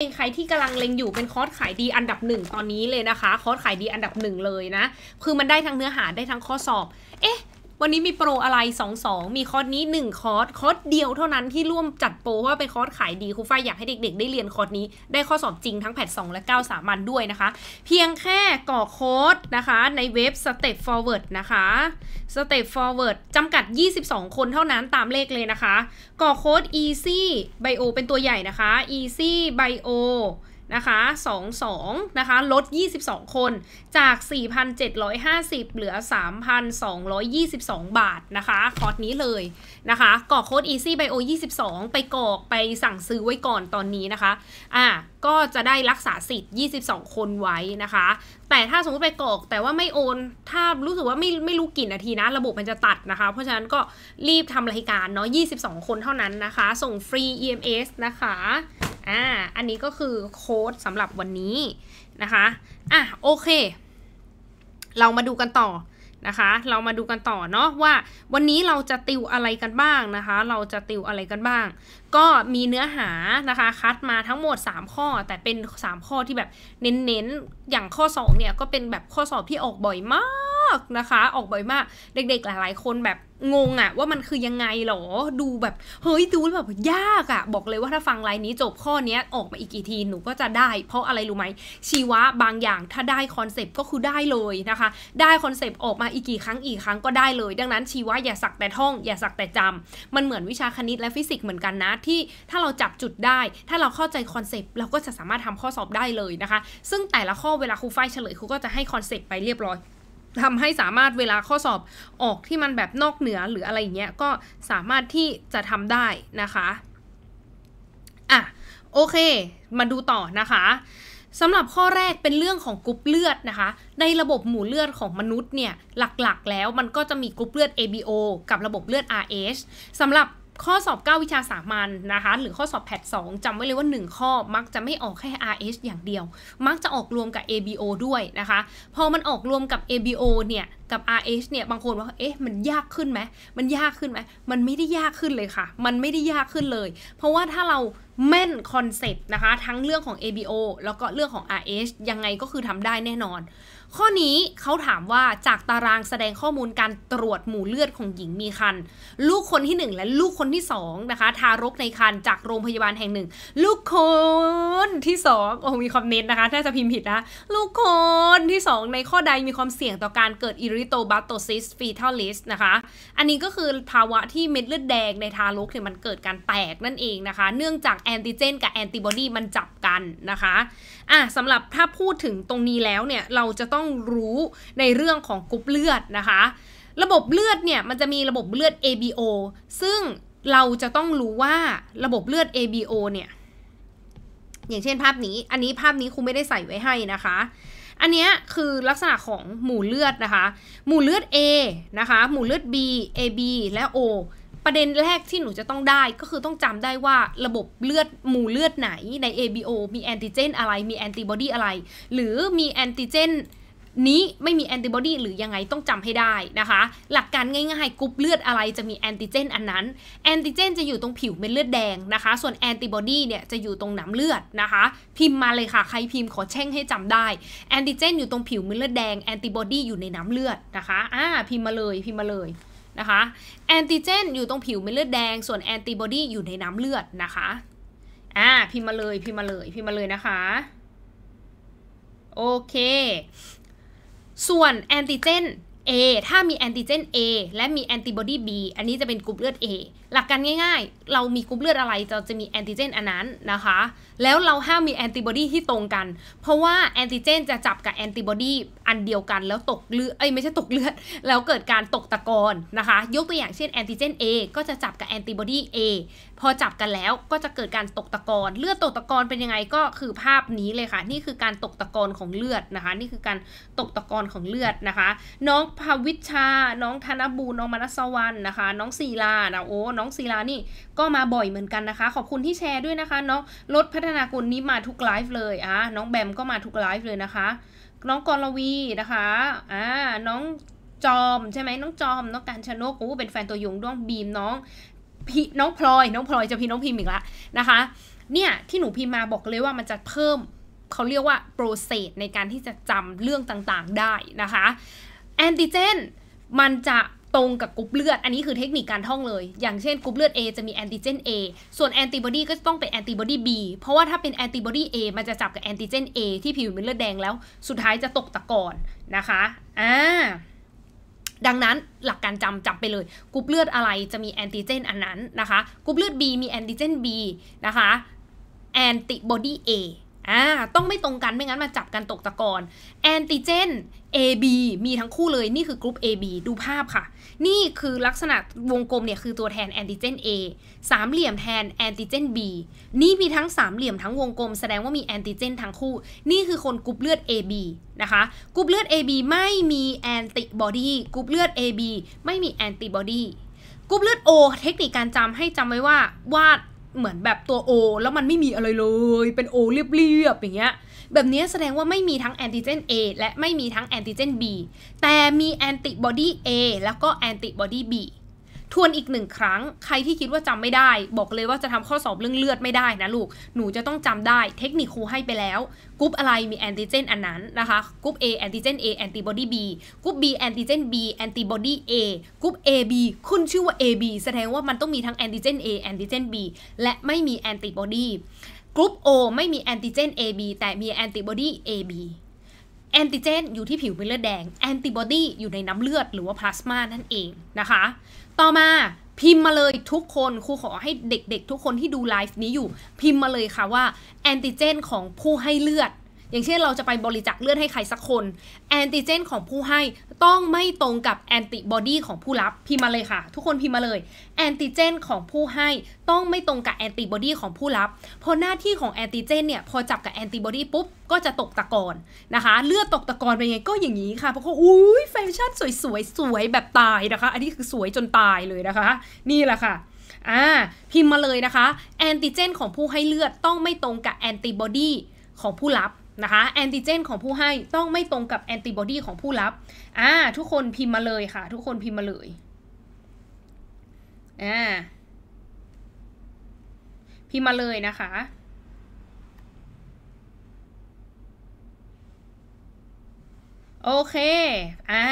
เองใครที่กำลังเล็งอยู่เป็นคอร์สขายดีอันดับหนึ่งตอนนี้เลยนะคะ คอร์สขายดีอันดับหนึ่งเลยนะ คือมันได้ทั้งเนื้อหาได้ทั้งข้อสอบ เอ๊ะวันนี้มีโปรอะไร2งมีคอร์สนี้ 1 คอร์สคอร์สเดียวเท่านั้นที่ร่วมจัดโปรว่าเป็นคอร์สขายดีครูฝ้ายอยากให้เด็กๆได้เรียนคอร์สนี้ได้ข้อสอบจริงทั้งแพท2และ 9 สามัญด้วยนะคะ เพียงแค่กรอกโค้ดนะคะ ในเว็บ step forward นะคะ step forward จำกัด 22 คนเท่านั้นตามเลขเลยนะคะกรอกโค้ด easy bio เป็นตัวใหญ่นะคะ easy bio นะคะ 22 นะคะ ลด 22 คน จาก 4,750 เหลือ 3,222 บาทนะคะ คอร์สนี้เลย นะคะกรอกโค้ด Easy Bio 22 ไปกรอกไปสั่งซื้อไว้ก่อนตอนนี้นะคะ อ่ะก็จะได้รักษาสิทธิ์ 22 คนไว้นะคะ แต่ถ้าสมมติไปกรอกแต่ว่าไม่โอน ถ้ารู้สึกว่าไม่ไม่รู้กี่นาทีนะ ระบบมันจะตัดนะคะ เพราะฉะนั้นก็รีบทำรายการเนาะ22 คนเท่านั้นนะคะ ส่งฟรี EMS นะคะอ่า อันนี้ก็คือโค้ดสำหรับวันนี้นะคะ อ่ะโอเค เรามาดูกันต่อนะคะ เรามาดูกันต่อเนาะว่า วันนี้เราจะติวอะไรกันบ้างนะคะ เราจะติวอะไรกันบ้าง ก็มีเนื้อหานะคะ คัดมาทั้งหมด 3 ข้อแต่เป็น 3 ข้อที่แบบเน้นๆ อย่างข้อ2เนี่ยก็เป็นแบบข้อสอบที่ออกบ่อยมากากนะคะออกบ่อยมากเด็กๆหลายๆ คนแบบงงอะว่ามันคือยังไงหรอดูแบบเฮ้ยดูแบบยากอะบอกเลยว่าถ้าฟังไลน์นี้จบข้อนี้ออกมาอีกกี่ทีหนูก็จะได้ เพราะอะไรรู้ไหมชีวะบางอย่างถ้าได้คอนเซปต์ก็คือได้เลยนะคะ ได้คอนเซปต์ออกมาอีกกี่ครั้งอีกครั้งก็ได้เลยดังนั้นชีวะอย่าสักแต่ท่อง อย่าสักแต่จำ มันเหมือนวิชาคณิตและฟิสิกส์เหมือนกันนะที่ถ้าเราจับจุดได้ ถ้าเราเข้าใจคอนเซปต์เราก็จะสามารถทำข้อสอบได้เลยนะคะ ซึ่งแต่ละข้อเวลาครูฝ้ายเฉลยครูก็จะให้คอนเซปต์ไปเรียบร้อยทำให้สามารถเวลาข้อสอบออกที่มันแบบนอกเหนือหรืออะไรอย่างเงี้ยก็สามารถที่จะทำได้นะคะอ่ะโอเค มาดูต่อนะคะสำหรับข้อแรกเป็นเรื่องของกรุ๊ปเลือดนะคะ ในระบบหมู่เลือดของมนุษย์เนี่ยหลักๆ แล้วมันก็จะมีกรุ๊ปเลือด ABO กับระบบเลือด RH สำหรับข้อสอบ 9 วิชาสามัญนนะคะ หรือข้อสอบแพท2จำไว้เลยว่า 1 ข้อ มักจะไม่ออกแค่ RH อย่างเดียว มักจะออกรวมกับ ABO ด้วยนะคะพอมันออกรวมกับ ABO เนี่ยกับ RH เนี่ยบางคนว่าเอ๊ะมันยากขึ้นไหมมันยากขึ้นไหมมันไม่ได้ยากขึ้นเลยค่ะ มันไม่ได้ยากขึ้นเลย เพราะว่าถ้าเราแม่นคอนเซปต์นะคะ ทั้งเรื่องของ ABO แล้วก็เรื่องของ RH ยังไงก็คือทำได้แน่นอนข้อนี้เขาถามว่าจากตารางแสดงข้อมูลการตรวจหมู่เลือดของหญิงมีครรภ์ลูกคนที่ 1 และลูกคนที่2นะคะทารกในครรภ์จากโรงพยาบาลแห่งหนึ่ง ลูกคนที่2โอ้มีคอมเมนต์นะคะถ้าจะพิมพ์ผิดนะลูกคนที่ 2 ในข้อใดมีความเสี่ยงต่อการเกิดอิริโตบัตโตซิสฟีทัลลิสนะคะ อันนี้ก็คือภาวะที่เม็ดเลือดแดงในทารกเนี่ยมันเกิดการแตกนั่นเองนะคะเนื่องจากแอนติเจนกับแอนติบอดีมันจับกันนะคะอ่ะสำหรับถ้าพูดถึงตรงนี้แล้วเนี่ยเราจะต้องรู้ในเรื่องของกรุ๊ปเลือดนะคะ ระบบเลือดเนี่ยมันจะมีระบบเลือด ABO ซึ่งเราจะต้องรู้ว่าระบบเลือด ABO เนี่ยอย่างเช่นภาพนี้ อันนี้ภาพนี้ครูไม่ได้ใส่ไว้ให้นะคะ อันนี้คือลักษณะของหมู่เลือดนะคะ หมู่เลือด A นะคะหมู่เลือด B AB และ O ประเด็นแรกที่หนูจะต้องได้ก็คือต้องจำได้ว่าระบบเลือดหมู่เลือดไหนใน ABO มีแอนติเจนอะไรมีแอนติบอดีอะไรหรือมีแอนติเจนนี้ไม่มีแอนติบอดีหรือยังไงต้องจำให้ได้นะคะ หลักการง่ายๆกรุ๊ปเลือดอะไรจะมีแอนติเจนอันนั้นแอนติเจนจะอยู่ตรงผิวเม็ดเลือดแดงนะคะ ส่วนแอนติบอดีเนี่ยจะอยู่ตรงหนามเลือดนะคะพิมพ์มาเลยค่ะใครพิมพ์ขอแช่งให้จำได้แอนติเจนอยู่ตรงผิวเม็ดเลือดแดงแอนติบอดีอยู่ใน้นาเลือดนะคะอ่าพิมพ์มาเลย พิมพ์มาเลยนะคะแอนติเจนอยู่ตรงผิวเม็ดเลือดแดง ส่วนแอนติบอดีอยู่ในน้ำเลือดนะคะอ่าพิมมาเลย พิมมาเลยพิมมาเลยนะคะ โอเค ส่วนแอนติเจน A ถ้ามีแอนติเจน A และมีแอนติบอดี B อันนี้จะเป็นกลุ่มเลือด A หลักการง่าย ๆ เรามีกลุ่มเลือดอะไรเราจะมีแอนติเจนอันนั้นนะคะ แล้วเราห้ามมีแอนติบอดีที่ตรงกัน เพราะว่าแอนติเจนจะจับกับแอนติบอดีอันเดียวกัน แล้วตกเลือดเอ้ยไม่ใช่ตกเลือด แล้วเกิดการตกตะกอนนะคะ ยกตัวอย่างเช่นแอนติเจน A ก็จะจับกับแอนติบอดี A พอจับกันแล้วก็จะเกิดการตกตะกอนเลือดตกตะกอนเป็นยังไงก็คือภาพนี้เลยค่ะ นี่คือการตกตะกอนของเลือดนะคะ นี่คือการตกตะกอนของเลือดนะคะ น้องภาวิชา น้องธนบูรน้องมนัสวรรณนะคะ น้องศีลานะโอ้น้องศีลานี่ก็มาบ่อยเหมือนกันนะคะ ขอบคุณที่แชร์ด้วยนะคะ น้องลดพัฒนากุลนี้มาทุกไลฟ์เลยอ่ะน้องแบมก็มาทุกไลฟ์เลยนะคะ น้องกรวีนะคะอ่าน้องจอมใช่ไหมน้องจอม น้องการชนกโอ้เป็นแฟนตัวยงด้วงบีมน้องพี่น้องพลอย น้องพลอยจะพี่น้องพิมพ์อีกละนะคะเนี่ยที่หนูพิมพ์มาบอกเลยว่ามันจะเพิ่มเขาเรียกว่าโปรเซสในการที่จะจำเรื่องต่างๆได้นะคะแอนติเจนมันจะตรงกับกรุ๊ปเลือด อันนี้คือเทคนิคการท่องเลยอย่างเช่นกรุ๊ปเลือด A จะมีแอนติเจน A ส่วนแอนติบอดีก็ต้องเป็นแอนติบอดี B เพราะว่าถ้าเป็นแอนติบอดี A มันจะจับกับแอนติเจน A ที่ผิวเป็นเลือดแดงแล้ว สุดท้ายจะตกตะกอนนะคะอ่าดังนั้นหลักการจำจำไปเลย กรุ๊ปเลือดอะไรจะมีแอนติเจนอันนั้นนะคะ กรุ๊ปเลือด B มีแอนติเจน B นะคะแอนติบอดี A อ่าต้องไม่ตรงกันไม่งั้นมาจับกันตกตะกอนแอนติเจน AB มีทั้งคู่เลยนี่คือกรุ๊ป AB ดูภาพค่ะนี่คือลักษณะวงกลมเนี่ยคือตัวแทนแอนติเจน A สามเหลี่ยมแทนแอนติเจน B นี่มีทั้งสามเหลี่ยมทั้งวงกลมแสดงว่ามีแอนติเจนทั้งคู่นี่คือคนกรุ๊ปเลือด AB นะคะกรุ๊ปเลือด AB ไม่มีแอนติบอดีกรุ๊ปเลือด AB ไม่มีแอนติบอดีกรุ๊ปเลือด O เทคนิคการจำให้จำไว้ว่า วาดเหมือนแบบตัว O แล้วมันไม่มีอะไรเลย เป็น O เรียบๆอย่างเงี้ยแบบนี้แสดงว่าไม่มีทั้ง แอนติเจน A และไม่มีทั้ง แอนติเจน B แต่มีแอนติบอดี A แล้วก็แอนติบอดี B ทวนอีกหนึ่งครั้งใครที่คิดว่าจำไม่ได้ บอกเลยว่าจะทำข้อสอบเรื่องเลือดไม่ได้นะลูก หนูจะต้องจำได้ เทคนิคครูให้ไปแล้วกรุ๊ปอะไรมีแอนติเจน อันนั้นนะคะกรุ๊ป A แอนติเจน A แอนติบอดี B กรุ๊ป B แอนติเจน B แอนติบอดี A กรุ๊ป AB ขึ้นชื่อว่า AB แสดงว่ามันต้องมีทั้งแอนติเจน A แอนติเจน B และไม่มีแอนติบอดีกรุ๊ป O ไม่มีแอนติเจน AB แต่มีแอนติบอดี AB แอนติเจนอยู่ที่ผิวเป็นเลือดแดงแอนติบอดีอยู่ในน้ำเลือดหรือว่าพลาสมานั่นเองนะคะ ต่อมาพิมพ์มาเลยทุกคนครูขอให้เด็กๆทุกคนที่ดูไลฟ์นี้อยู่ พิมพ์มาเลยค่ะว่าแอนติเจนของผู้ให้เลือดอย่างเช่นเราจะไปบริจาคเลือดให้ใครสักคนแอนติเจนของผู้ให้ต้องไม่ตรงกับแอนติบอดีของผู้รับพิมมาเลยค่ะทุกคนพิมมาเลยแอนติเจนของผู้ให้ต้องไม่ตรงกับแอนติบอดีของผู้รับเพราะหน้าที่ของแอนติเจนเนี่ยพอจับกับแอนติบอดีปุ๊บก็จะตกตะกอนนะคะเลือดตกตะกอนเป็นไงก็อย่างนี้ค่ะเพราะเขาอุ้ยแฟชั่นสวยๆสสวยแบบตายนะคะ อันนี้คือสวยจนตายเลยนะคะ นี่แหละค่ะอ่าพิมพ์มาเลยนะคะแอนติเจนของผู้ให้เลือดต้องไม่ตรงกับแอนติบอดีของผู้รับนะคะแอนติเจนของผู้ให้ต้องไม่ตรงกับแอนติบอดีของผู้รับ อ่า ทุกคนพิมพ์มาเลยค่ะ ทุกคนพิมพ์มาเลยอ่าพิมพ์มาเลยนะคะ โอเคอ่า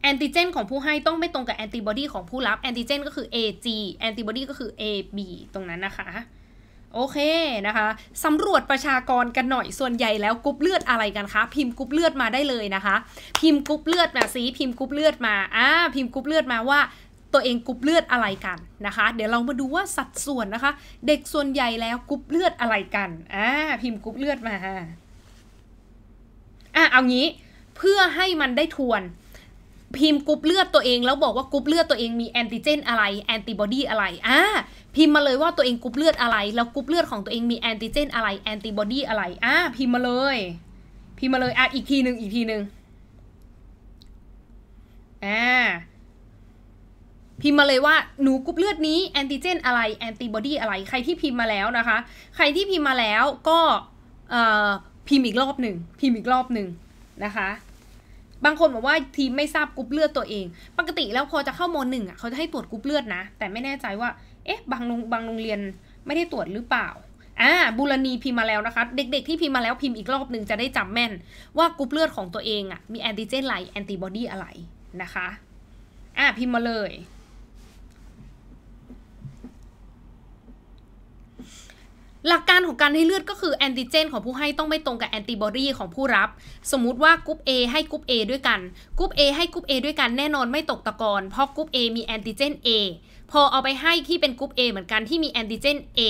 แอนติเจนของผู้ให้ต้องไม่ตรงกับแอนติบอดีของผู้รับแอนติเจนก็คือ AG แอนติบอดีก็คือ AB ตรงนั้นนะคะโอเคนะคะสำรวจประชากรกันหน่อยส่วนใหญ่แล้วกรุ๊ปเลือดอะไรกันคะพิมพ์กรุ๊ปเลือดมาได้เลยนะคะ พิมพ์กรุ๊ปเลือดมาสิพิมพ์กรุ๊ปเลือดมาอ่าพิมพ์กรุ๊ปเลือดมาว่าตัวเองกรุ๊ปเลือดอะไรกันนะคะ เดี๋ยวเรามาดูว่าสัดส่วนนะคะ เด็กส่วนใหญ่แล้วกรุ๊ปเลือดอะไรกันอ่าพิมพ์กรุ๊ปเลือดมาอ่าเอางี้เพื่อให้มันได้ทวนพิมพ์กรุ๊ปเลือดตัวเองแล้วบอกว่ากรุ๊ปเลือดตัวเองมีแอนติเจนอะไรแอนติบอดีอะไรอ่าพิมพ์มาเลยว่าตัวเองกรุ๊ปเลือดอะไร แล้วกรุ๊ปเลือดของตัวเองมีแอนติเจนอะไรแอนติบอดีอะไรอ่าพิมพ์มาเลย พิมพ์มาเลยอ่ะอีกทีหนึ่งอีกทีหนึ่งอ่าพิมมาเลยว่า หนูกรุ๊ปเลือดนี้แอนติเจนอะไรแอนติบอดีอะไร ใครที่พิมพ์มาแล้วนะคะ ใครที่พิมพ์มาแล้วก็พิมพ์อีกรอบหนึ่งพิมพ์อีกรอบหนึ่งนะคะบางคนบอกว่าทีมไม่ทราบกรุ๊ปเลือดตัวเอง ปกติแล้วพอจะเข้าโมหนึ่งอ่ะ เขาจะให้ตรวจกรุ๊ปเลือดนะแต่ไม่แน่ใจว่า เอ๊ะบางโรงบางโรงเรียนไม่ได้ตรวจหรือเปล่า อ่าบุรณีพิมพ์มาแล้วนะคะ เด็กๆที่พิมพ์มาแล้วพิมพ์อีกรอบหนึ่งจะได้จำแม่น ว่ากรุ๊ปเลือดของตัวเองอ่ะมีแอนติเจนไรแอนติบอดีอะไรนะคะอ่าพิมพ์มาเลยหลักการของการให้เลือดก็คือแอนติเจนของผู้ให้ต้องไม่ตรงกับแอนติบอดีของผู้รับ สมมุติว่ากรุ๊ป A ให้กรุ๊ป A ด้วยกัน กรุ๊ป A ให้กรุ๊ป A ด้วยกันแน่นอนไม่ตกตะกอน เพราะกรุ๊ป A มีแอนติเจน A พอเอาไปให้ที่เป็นกรุ๊ป A เหมือนกันที่มีแอนติเจน A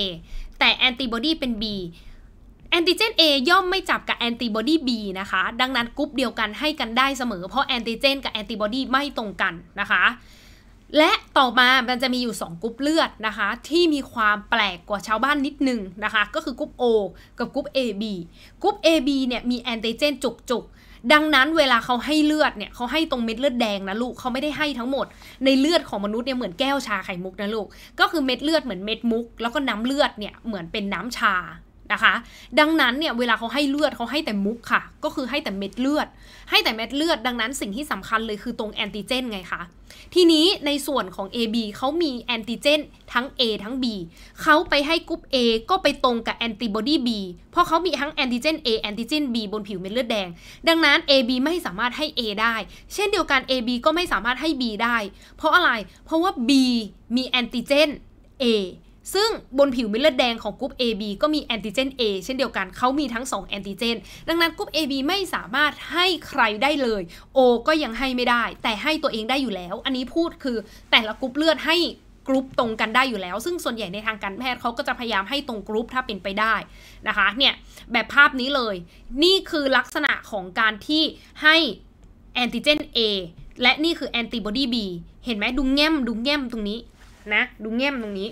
แต่แอนติบอดีเป็น B แอนติเจน A ย่อมไม่จับกับแอนติบอดี B นะคะ ดังนั้นกรุ๊ปเดียวกันให้กันได้เสมอเพราะแอนติเจนกับแอนติบอดีไม่ตรงกันนะคะและต่อมามันจะมีอยู่2กรุ๊ปเลือดนะคะที่มีความแปลกกว่าชาวบ้านนิดนึงนะคะ ก็คือกรุ๊ป O กับกรุ๊ป AB กรุ๊ป AB เนี่ยมีแอนติเจนจุกๆดังนั้นเวลาเขาให้เลือดเนี่ยเขาให้ตรงเม็ดเลือดแดงนะลูกเขาไม่ได้ให้ทั้งหมด ในเลือดของมนุษย์เนี่ยเหมือนแก้วชาไข่มุกนะลูกก็คือเม็ดเลือดเหมือนเม็ดมุก แล้วก็น้ำเลือดเนี่ยเหมือนเป็นน้ำชานะคะ ดังนั้นเนี่ยเวลาเขาให้เลือดเขาให้แต่มุกค่ะ ก็คือให้แต่เม็ดเลือด ให้แต่เม็ดเลือด ดังนั้นสิ่งที่สำคัญเลยคือตรงแอนติเจนไงคะ ทีนี้ในส่วนของ AB เขามีแอนติเจนทั้ง A ทั้ง B เขาไปให้กรุ๊ป A ก็ไปตรงกับแอนติบอดี B เพราะเขามีทั้งแอนติเจน A แอนติเจน B บนผิวเม็ดเลือดแดง ดังนั้น AB ไม่สามารถให้ A ได้ เช่นเดียวกัน AB ก็ไม่สามารถให้ B ได้ เพราะอะไร เพราะว่า B มีแอนติเจน A ซึ่งบนผิวเม็ดเลือดแดงของกรุ๊ป AB ก็มีแอนติเจน A เช่นเดียวกัน เขามีทั้ง2แอนติเจน ดังนั้นกรุ๊ป AB ไม่สามารถให้ใครได้เลย O ก็ยังให้ไม่ได้ แต่ให้ตัวเองได้อยู่แล้ว อันนี้พูดคือแต่ละกรุ๊ปเลือดให้กรุ๊ปตรงกันได้อยู่แล้ว ซึ่งส่วนใหญ่ในทางการแพทย์เขาก็จะพยายามให้ตรงกรุ๊ปถ้าเป็นไปได้นะคะ เนี่ยแบบภาพนี้เลย นี่คือลักษณะของการที่ให้แอนติเจน A และนี่คือแอนติบอดี B เห็นไหมดูแง้มดูแง้มตรงนี้นะ ดูแง้มตรงนี้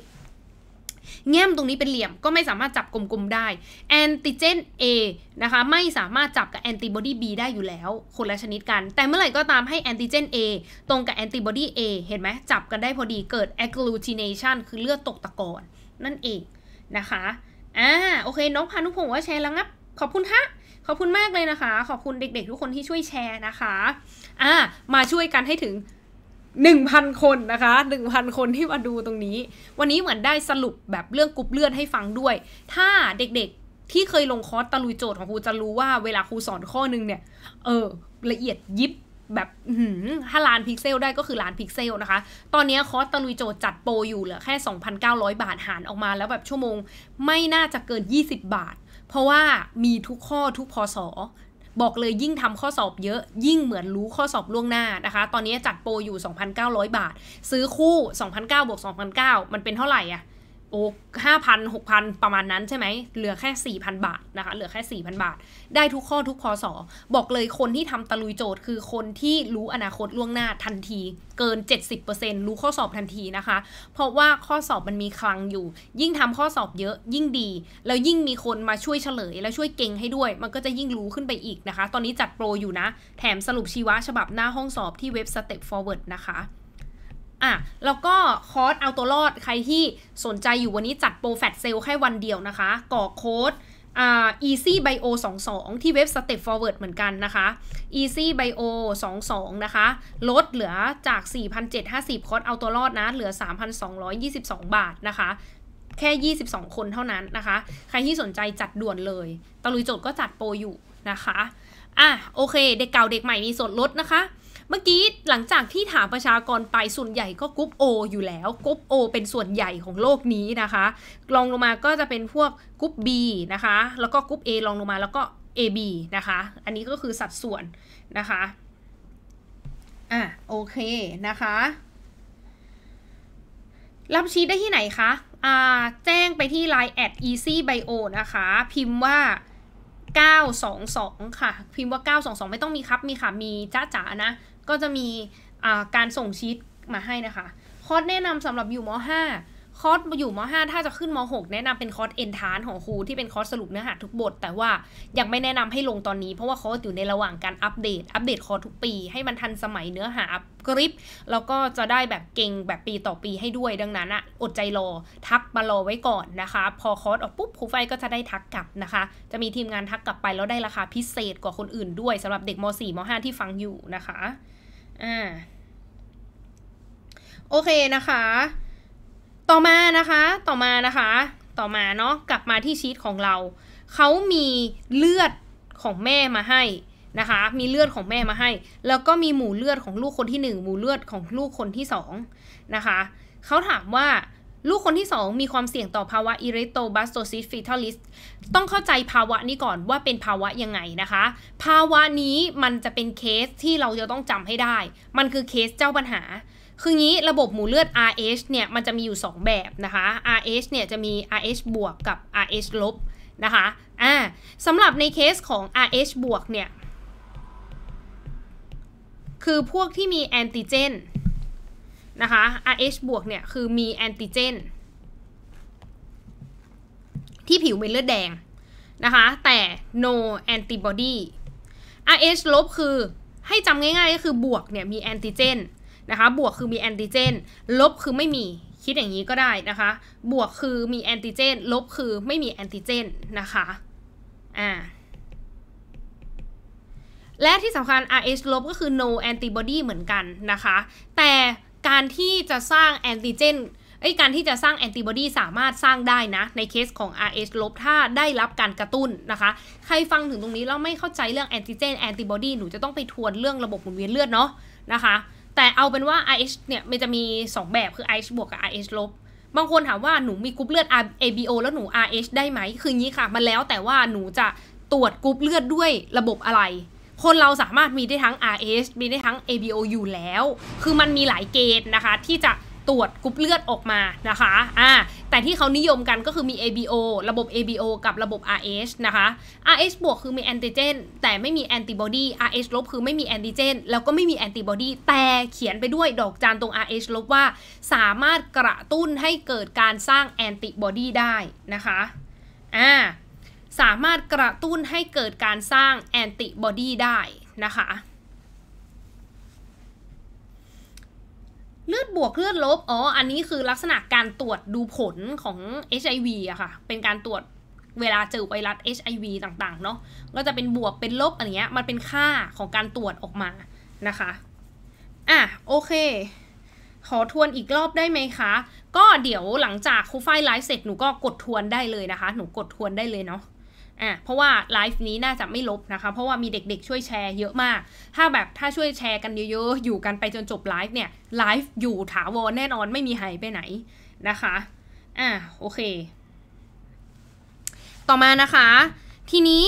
แง้มตรงนี้เป็นเหลี่ยมก็ไม่สามารถจับกลมๆได้แอนติเจน A นะคะ ไม่สามารถจับกับแอนติบอดี B ได้อยู่แล้ว คนละชนิดกัน แต่เมื่อไหร่ก็ตามให้แอนติเจน A ตรงกับแอนติบอดี A เห็นไหม จับกันได้พอดีเกิด agglutination คือเลือดตกตะกอนนั่นเองนะคะอ่าโอเค น้องพานุพงศ์ว่าแชร์แ้วงับ ขอบคุณค่ะขอบคุณมากเลยนะคะ ขอบคุณเด็กๆทุกคนที่ช่วยแชร์นะคะอ่ามาช่วยกันให้ถึง1,000 คนนะคะ 1,000 คนที่มาดูตรงนี้ วันนี้เหมือนได้สรุปแบบเรื่องกรุบเลือดให้ฟังด้วย ถ้าเด็กๆที่เคยลงคอร์สตะลุยโจทย์ของครูจะรู้ว่าเวลาครูสอนข้อนึงเนี่ยเออละเอียดยิบแบบถ้าล้านพิกเซลได้ก็คือล้านพิกเซลนะคะตอนนี้คอร์สตะลุยโจทย์จัดโปรอยู่เหลือแค่ 2,900 บาทหารออกมา แล้วแบบชั่วโมงไม่น่าจะเกิน 20 บาท เพราะว่ามีทุกข้อทุกพอสอบอกเลยยิ่งทำข้อสอบเยอะ ยิ่งเหมือนรู้ข้อสอบล่วงหน้านะคะ ตอนนี้จัดโปรอยู่ 2,900 บาท ซื้อคู่ 2,900บวก2,900 มันเป็นเท่าไหร่อะโอ้ห้าพันหกพันประมาณนั้นใช่ไหม เหลือแค่สี่พันบาทนะคะ เหลือแค่สี่พันบาท ได้ทุกข้อทุกพอสอบอกเลยคนที่ทำตะลุยโจทย์คือคนที่รู้อนาคตล่วงหน้าทันที เกิน 70%รู้ข้อสอบทันทีนะคะ เพราะว่าข้อสอบมันมีคลังอยู่ ยิ่งทำข้อสอบเยอะยิ่งดี แล้วยิ่งมีคนมาช่วยเฉลย แล้วช่วยเก่งให้ด้วย มันก็จะยิ่งรู้ขึ้นไปอีกนะคะ ตอนนี้จัดโปรอยู่นะ แถมสรุปชีวะฉบับหน้าห้องสอบที่เว็บ step forward นะคะอ่ะแล้วก็คอร์สเอาตัวรอดใครที่สนใจอยู่วันนี้จัดโปรแฟตเซลแค่วันเดียวนะคะก่อโค้ดอ่า easy bio 22 ที่เว็บ step forward เหมือนกันนะคะ easy bio 22 นะคะ ลดเหลือจาก 4,750 คอร์สเอาตัวรอดนะ เหลือ 3,222 บาทนะคะ แค่ 22 คนเท่านั้นนะคะ ใครที่สนใจจัดด่วนเลย ตะลุยโจทย์ก็จัดโปรอยู่นะคะอ่ะโอเค เด็กเก่าเด็กใหม่มีส่วนลดนะคะเมื่อกี้หลังจากที่ถามประชากรไปส่วนใหญ่ก็กรุ๊ปโออยู่แล้วกรุ๊ปโอเป็นส่วนใหญ่ของโลกนี้นะคะรองลงมาก็จะเป็นพวกกรุ๊ปีนะคะ แล้วก็กรุ๊ปอรองลงมาแล้วก็ AB นะคะ อันนี้ก็คือสัดส่วนนะคะอ่ะโอเคนะคะ รับชีตได้ที่ไหนคะอ่าแจ้งไปที่ Line at easy bio นะคะ พิมพ์ว่า 922 ค่ะ พิมพ์ว่า 922 ไม่ต้องมีครับมีค่ะ มีจ้าจ๋านะก็จะมีการส่งชีตมาให้นะคะ คอร์สแนะนำสำหรับอยู่ม .5 คอร์สอยู่ม .5 ถ้าจะขึ้นม .6 แนะนำเป็นคอร์สเอนทานของครูที่เป็นคอร์สสรุปเนื้อหาทุกบทแต่ว่ายังไม่แนะนำให้ลงตอนนี้ เพราะว่าคอร์สอยู่ในระหว่างการอัปเดต อัปเดตคอร์สทุกปี ให้มันทันสมัยเนื้อหาอัปกริป แล้วก็จะได้แบบเก่งแบบปีต่อปีให้ด้วยดังนั้นอะอดใจรอ ทักมารอไว้ก่อนนะคะ พอคอร์สออกปุ๊บครูไฟก็จะได้ทักกลับนะคะ จะมีทีมงานทักกลับไปแล้วได้ราคาพิเศษกว่าคนอื่นด้วยสำหรับเด็กม .4 ม .5 ที่ฟังอยู่นะคะอ่าโอเคนะคะต่อมานะคะ ต่อมานะคะ ต่อมาเนาะ กลับมาที่ชีตของเรา เขามีเลือดของแม่มาให้นะคะ มีเลือดของแม่มาให้ แล้วก็มีหมู่เลือดของลูกคนที่ 1 หมู่เลือดของลูกคนที่2นะคะ เขาถามว่าลูกคนที่2มีความเสี่ยงต่อภาวะ i r ร i t o b a s t o c y s fetalis ต้องเข้าใจภาวะนี้ก่อนว่าเป็นภาวะยังไงนะคะ ภาวะนี้มันจะเป็นเคสที่เราจะต้องจำให้ได้ มันคือเคสเจ้าปัญหาคืองี้ระบบหมู่เลือด Rh เนี่ยมันจะมีอยู่ 2 แบบนะคะ Rh เนี่ยจะมี Rh บวกกับ Rh ลบนะคะ อ่าสำหรับในเคสของ Rh บวกเนี่ยคือพวกที่มีแอนติเจนนะคะ Rh บวกเนี่ยคือมีแอนติเจน ที่ผิวเม็ดเลือดแดงนะคะแต่ no antibody Rh ลบคือให้จำง่ายๆก็คือบวกเนี่ยมีแอนติเจนนะคะบวกคือมีแอนติเจนลบคือไม่มีคิดอย่างนี้ก็ได้นะคะ บวกคือมีแอนติเจน ลบคือไม่มีแอนติเจนนะคะอ่าและที่สำคัญ Rh ลบก็คือ no antibody เหมือนกันนะคะแต่การที่จะสร้างแอนติเจนไอการที่จะสร้างแอนติบอดีสามารถสร้างได้นะ ในเคสของ Rh ลบถ้าได้รับการกระตุ้นนะคะ ใครฟังถึงตรงนี้แล้วไม่เข้าใจเรื่องแอนติเจนแอนติบอดีหนูจะต้องไปทวนเรื่องระบบหมุนเวียนเลือดเนาะนะคะแต่เอาเป็นว่า i h เนี่ย มันจะมี 2 แบบคือ i h บวกกับ i h ลบบางคนถามว่าหนูมีกรุ๊ปเลือด ABO แล้วหนู RH ได้ไหม คืองี้ค่ะ มันแล้วแต่ว่าหนูจะตรวจกรุ๊ปเลือดด้วยระบบอะไร คนเราสามารถมีได้ทั้ง RH มีได้ทั้ง ABO อยู่แล้ว คือมันมีหลายเกณฑ์นะคะที่จะตรวจกรุ๊ปเลือดออกมานะคะ อ่า แต่ที่เขานิยมกันก็คือมี ABO ระบบ ABO กับระบบ RH นะคะ RH บวกคือมีแอนติเจนแต่ไม่มีแอนติบอดี RH ลบคือไม่มีแอนติเจนแล้วก็ไม่มีแอนติบอดีแต่เขียนไปด้วยดอกจานตรง RH ลบว่าสามารถกระตุ้นให้เกิดการสร้างแอนติบอดีได้นะคะ อ่า สามารถกระตุ้นให้เกิดการสร้างแอนติบอดีได้นะคะเลือดบวกเลือดลบ อ๋อ อันนี้คือลักษณะการตรวจดูผลของ HIV อะค่ะ เป็นการตรวจเวลาเจอไวรัส HIV ต่างๆเนาะ ก็จะเป็นบวกเป็นลบอะไรเงี้ย มันเป็นค่าของการตรวจออกมานะคะ อ่ะ โอเค ขอทวนอีกรอบได้ไหมคะ ก็เดี๋ยวหลังจากคูไฟไลฟ์เสร็จหนูก็กดทวนได้เลยนะคะ หนูกดทวนได้เลยเนาะอ่ะ เพราะว่าไลฟ์นี้น่าจะไม่ลบนะคะ เพราะว่ามีเด็กๆช่วยแชร์เยอะมาก ถ้าแบบถ้าช่วยแชร์กันเยอะๆอยู่กันไปจนจบไลฟ์เนี่ย ไลฟ์อยู่ถาวรแน่นอนไม่มีหายไปไหนนะคะ อ่ะโอเค ต่อมานะคะ ทีนี้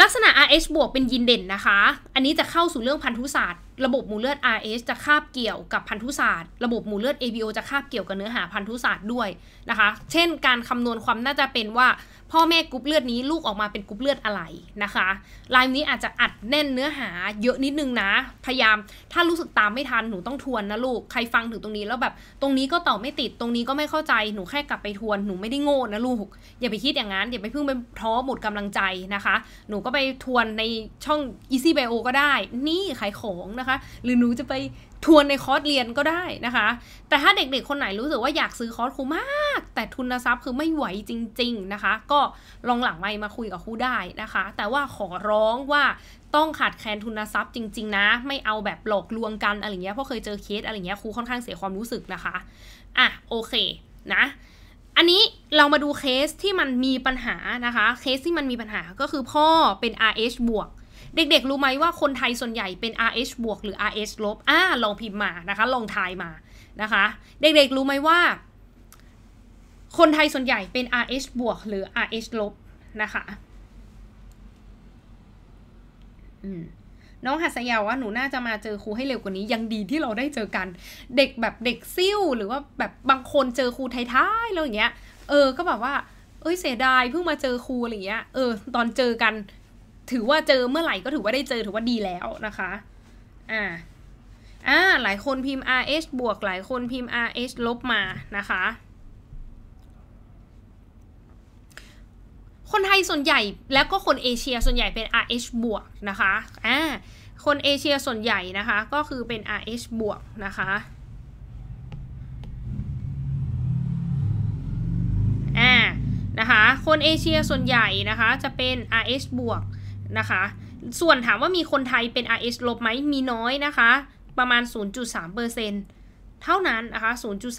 ลักษณะ Rh บวกเป็นยีนเด่นนะคะ อันนี้จะเข้าสู่เรื่องพันธุศาสตร์ ระบบหมู่เลือด Rh จะคาบเกี่ยวกับพันธุศาสตร์ระบบหมู่เลือด ABO จะคาบเกี่ยวกับเนื้อหาพันธุศาสตร์ด้วยนะคะ เช่นการคำนวณความน่าจะเป็นว่าพ่อแม่กรุ๊ปเลือดนี้ลูกออกมาเป็นกรุ๊ปเลือดอะไรนะคะไลน์นี้อาจจะอัดแน่นเนื้อหาเยอะนิดนึงนะ พยายามถ้ารู้สึกตามไม่ทันหนูต้องทวนนะลูกใครฟังถึงตรงนี้แล้วแบบตรงนี้ก็ตอบไม่ติดตรงนี้ก็ไม่เข้าใจหนูแค่กลับไปทวนหนูไม่ได้โง่นะลูก อย่าไปคิดอย่างนั้น อย่าไปเพิ่งไปท้อหมดกำลังใจนะคะ หนูก็ไปทวนในช่อง Easy Bio ก็ได้นี่ขายของนะคะ หรือหนูจะไปทวนในคอร์สเรียนก็ได้นะคะ แต่ถ้าเด็กๆ คนไหนรู้สึกว่าอยากซื้อคอร์สครูมาก แต่ทุนทรัพย์คือไม่ไหวจริงๆนะคะ ก็ลองหลังไมมาคุยกับครูได้นะคะ แต่ว่าขอร้องว่าต้องขาดแคลนทุนทรัพย์จริง ๆนะ ไม่เอาแบบหลอกลวงกันอะไรเงี้ยเพราะเคยเจอเคสอะไรเงี้ยครูค่อนข้างเสียความรู้สึกนะคะอ่ะโอเคนะ อันนี้เรามาดูเคสที่มันมีปัญหานะคะเคสที่มันมีปัญหาก็คือพ่อเป็น RH บวกเด็กๆ รู้ไหมว่าคนไทยส่วนใหญ่เป็น RH บวกหรือ RH ลบอ่าลองพิมพ์มานะคะลองทายมานะคะ เด็กๆ รู้ไหมว่าคนไทยส่วนใหญ่เป็น RH บวก หรือ RH ลบนะคะน้องหัสยาว่าหนูน่าจะมาเจอครูให้เร็วกว่านี้ยังดีที่เราได้เจอกัน เด็กแบบเด็กซิ่วหรือว่าแบบบางคนเจอครูท้ายๆแล้วอย่างเงี้ย เออก็แบบว่าเอ้ยเสียดายเพิ่งมาเจอครูอะไรเงี้ยเออตอนเจอกันถือว่าเจอเมื่อไหร่ก็ถือว่าได้เจอถือว่าดีแล้วนะคะ อ่า อ่า หลายคนพิมพ์ rh บวกหลายคนพิมพ์ rh ลบมา นะคะ คนไทยส่วนใหญ่แล้วก็คนเอเชียส่วนใหญ่เป็น rh บวกนะคะ อ่า คนเอเชียส่วนใหญ่นะคะก็คือเป็น rh บวกนะคะ อ่า นะคะ คนเอเชียส่วนใหญ่นะคะจะเป็น rh บวกนะคะ ส่วนถามว่ามีคนไทยเป็น RH ลบไหมมีน้อยนะคะ ประมาณ 0.3%เเท่านั้นนะคะ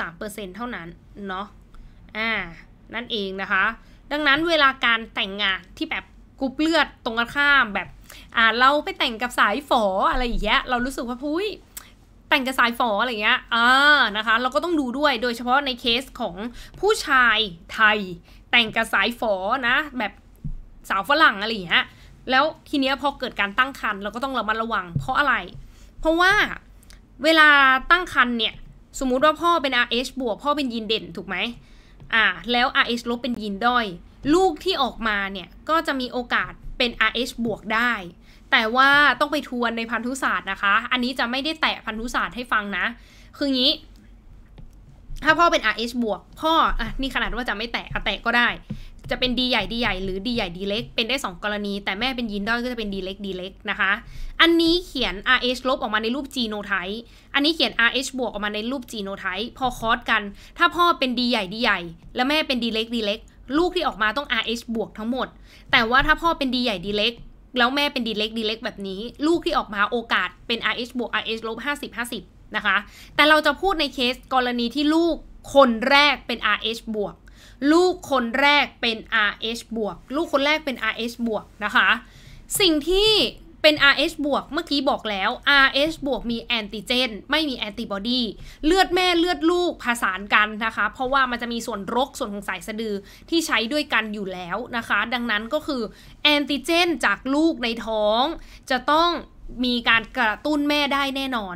0.3%เท่านั้นเนาะอ่านั่นเองนะคะ ดังนั้นเวลาการแต่งงานที่แบบกรุ๊ปเลือดตรงกันข้ามแบบอ่าเราไปแต่งกับสายฝออะไรอย่างเงี้ยเรารู้สึกว่าพุ้ยแต่งกับสายฝออะไรเงี้ยอ่านะคะเราก็ต้องดูด้วยโดยเฉพาะในเคสของผู้ชายไทยแต่งกับสายฝอนะแบบสาวฝรั่งอะไรเงี้ยแล้วทีเนี้ยพอเกิดการตั้งครรภ์เราก็ต้องระมัดระวัง เพราะอะไร เพราะว่าเวลาตั้งครรภ์เนี่ยสมมุติว่าพ่อเป็น Rh บวก พ่อเป็นยีนเด่น ถูกไหมอ่า แล้ว Rh ลบเป็นยีนด้อยลูกที่ออกมาเนี่ยก็จะมีโอกาสเป็น Rh บวกได้ แต่ว่าต้องไปทวนในพันธุศาสตร์นะคะ อันนี้จะไม่ได้แตะพันธุศาสตร์ให้ฟังนะคืองี้ ถ้าพ่อเป็น Rh บวก พ่ออ่ะนี่ขนาดว่าจะไม่แตะแตะก็ได้จะเป็นดีใหญ่ดีใหญ่หรือดีใหญ่ดีเล็กเป็นได้2 กรณี แต่แม่เป็นยีนด้อยก็จะเป็นดีเล็กดีเล็กนะคะอันนี้เขียน rh ลบออกมาในรูป genotype อันนี้เขียน rh บวกออกมาในรูป genotype พอคอสกัน ถ้าพ่อเป็นดีใหญ่ดีใหญ่ แล้วแม่เป็นดีเล็กดีเล็กลูกที่ออกมาต้อง rh บวกทั้งหมด แต่ว่าถ้าพ่อเป็นดีใหญ่ดีเล็กแล้วแม่เป็นดีเล็กดีเล็กแบบนี้ลูกที่ออกมาโอกาสเป็น rh บวก rh ลบ 50 50 นะคะ แต่เราจะพูดในเคสกรณีที่ลูกคนแรกเป็น rh บวกลูกคนแรกเป็น Rh บวก ลูกคนแรกเป็น Rh บวกนะคะ สิ่งที่เป็น Rh บวก เมื่อกี้บอกแล้ว Rh บวกมีแอนติเจน ไม่มีแอนติบอดีเลือดแม่เลือดลูกผสานกันนะคะ เพราะว่ามันจะมีส่วนรกส่วนของสายสะดือที่ใช้ด้วยกันอยู่แล้วนะคะ ดังนั้นก็คือแอนติเจนจากลูกในท้อง จะต้องมีการกระตุ้นแม่ได้แน่นอน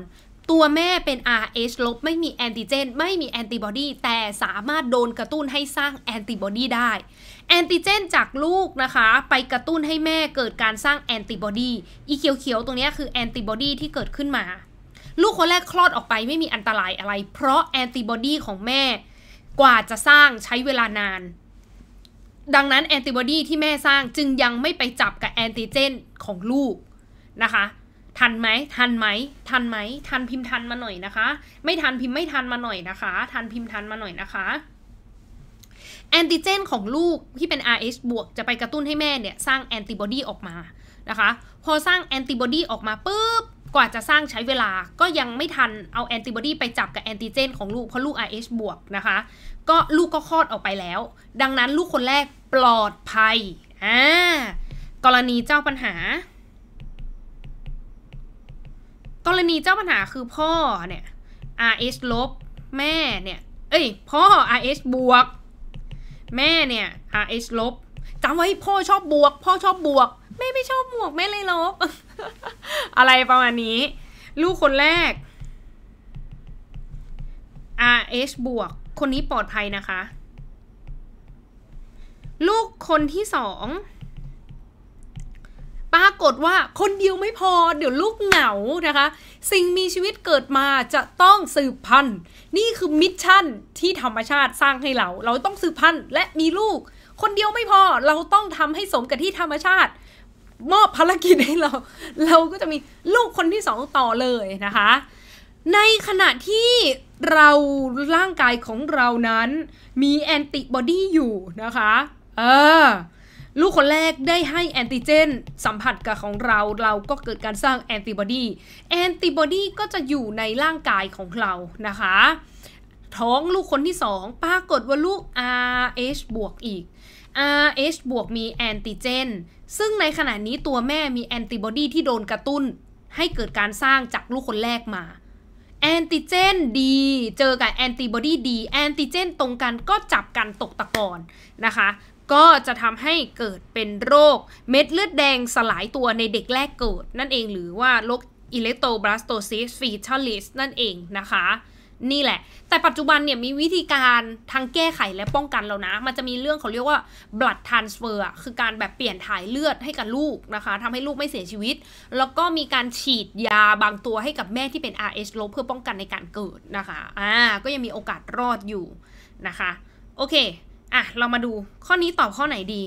ตัวแม่เป็น Rh ลบไม่มี แอนติเจน ไม่มีแอนติบอดีแต่สามารถโดนกระตุ้นให้สร้างแอนติบอดีได้แอนติเจนจากลูกนะคะ ไปกระตุ้นให้แม่เกิดการสร้างแอนติบอดีอีเขียวๆตรงนี้คือแอนติบอดีที่เกิดขึ้นมา ลูกคนแรกคลอดออกไปไม่มีอันตรายอะไร เพราะแอนติบอดีของแม่กว่าจะสร้างใช้เวลานาน ดังนั้น แอนติบอดีที่แม่สร้างจึงยังไม่ไปจับกับแอนติเจน ของลูกนะคะทันไหมทันไหมทันไหมทันพิมพ์ทันมาหน่อยนะคะ ไม่ทันพิมพ์ไม่ทันมาหน่อยนะคะ ทันพิมพ์ทันมาหน่อยนะคะแอนติเจนของลูกที่เป็น Rh บวกจะไปกระตุ้นให้แม่เนี่ยสร้างแอนติบอดีออกมานะคะพอสร้างแอนติบอดีออกมาปุ๊บกว่าจะสร้างใช้เวลา ก็ยังไม่ทันเอาแอนติบอดีไปจับกับแอนติเจนของลูกเพราะลูก Rh บวกนะคะ ก็ลูกก็คลอดออกไปแล้ว ดังนั้นลูกคนแรกปลอดภัยอ่ากรณีเจ้าปัญหากรณีเจ้าปัญหาคือพ่อเนี่ย RH ลบแม่เนี่ย เอ้ย พ่อ RH บวกแม่เนี่ย RH ลบจำไว้พ่อชอบบวก พ่อชอบบวกแม่ไม่ชอบบวก แม่เลยลบ อะไรประมาณนี้ ลูกคนแรก RH บวกคนนี้ปลอดภัยนะคะ ลูกคนที่สองปรากฏว่าคนเดียวไม่พอเดี๋ยวลูกเหงานะคะ สิ่งมีชีวิตเกิดมาจะต้องสืบพันธุ์ นี่คือมิชชั่นที่ธรรมชาติสร้างให้เราเราต้องสืบพันธุ์ และมีลูก คนเดียวไม่พอเราต้องทำให้สมกับที่ธรรมชาติ มอบภารกิจให้เรา เราก็จะมีลูกคนที่สองต่อเลยนะคะในขณะที่เราร่างกายของเรานั้นมีแอนติบอดีอยู่นะคะเออลูกคนแรกได้ให้แอนติเจนสัมผัสกับของเราเราก็เกิดการสร้างแอนติบอดีแอนติบอดีก็จะอยู่ในร่างกายของเรานะคะ ท้องลูกคนที่ 2 ปรากฏว่าลูก RH บวกอีก RH บวกมีแอนติเจน ซึ่งในขณะนี้ตัวแม่มีแอนติบอดีที่โดนกระตุ้น ให้เกิดการสร้างจากลูกคนแรกมาแอนติเจนดีเจอกับแอนติบอดีดีแอนติเจนตรงกันก็จับกันตกตะกอนนะคะก็จะทำให้เกิดเป็นโรคเม็ดเลือดแดงสลายตัวในเด็กแรกเกิด นั่นเองหรือว่าโรคอิเล็กโตบลาสโตซิสฟีทัลิสนั่นเองนะคะ นี่แหละ แต่ปัจจุบันเนี่ยมีวิธีการทางแก้ไขและป้องกันแล้วนะ มันจะมีเรื่องเขาเรียกว่า blood transfer คือการแบบเปลี่ยนถ่ายเลือดให้กับลูกนะคะทำให้ลูกไม่เสียชีวิต แล้วก็มีการฉีดยาบางตัวให้กับแม่ที่เป็น RH ลบเพื่อป้องกันในการเกิดนะคะอ่าก็ยังมีโอกาสรอดอยู่นะคะโอเคอ่ะเรามาดูข้อนี้ตอบข้อไหนดี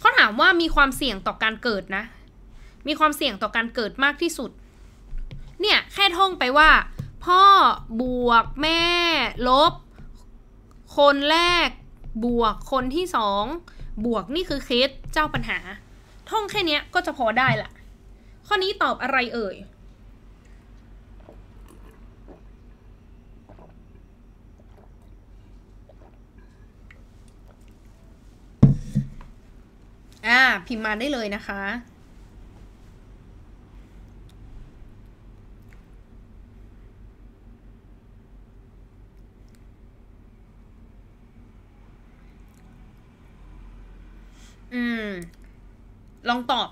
เขาถามว่ามีความเสี่ยงต่อการเกิดนะ มีความเสี่ยงต่อการเกิดมากที่สุด เนี่ยแค่ท่องไปว่า พ่อบวกแม่ ลบ คนแรก บวกคนที่สองบวกนี่คือเคสเจ้าปัญหา ท่องแค่นี้ก็จะพอได้ละข้อนี้ตอบอะไรเอ่ยพิมพ์มาได้เลยนะคะ อืม ลองตอบ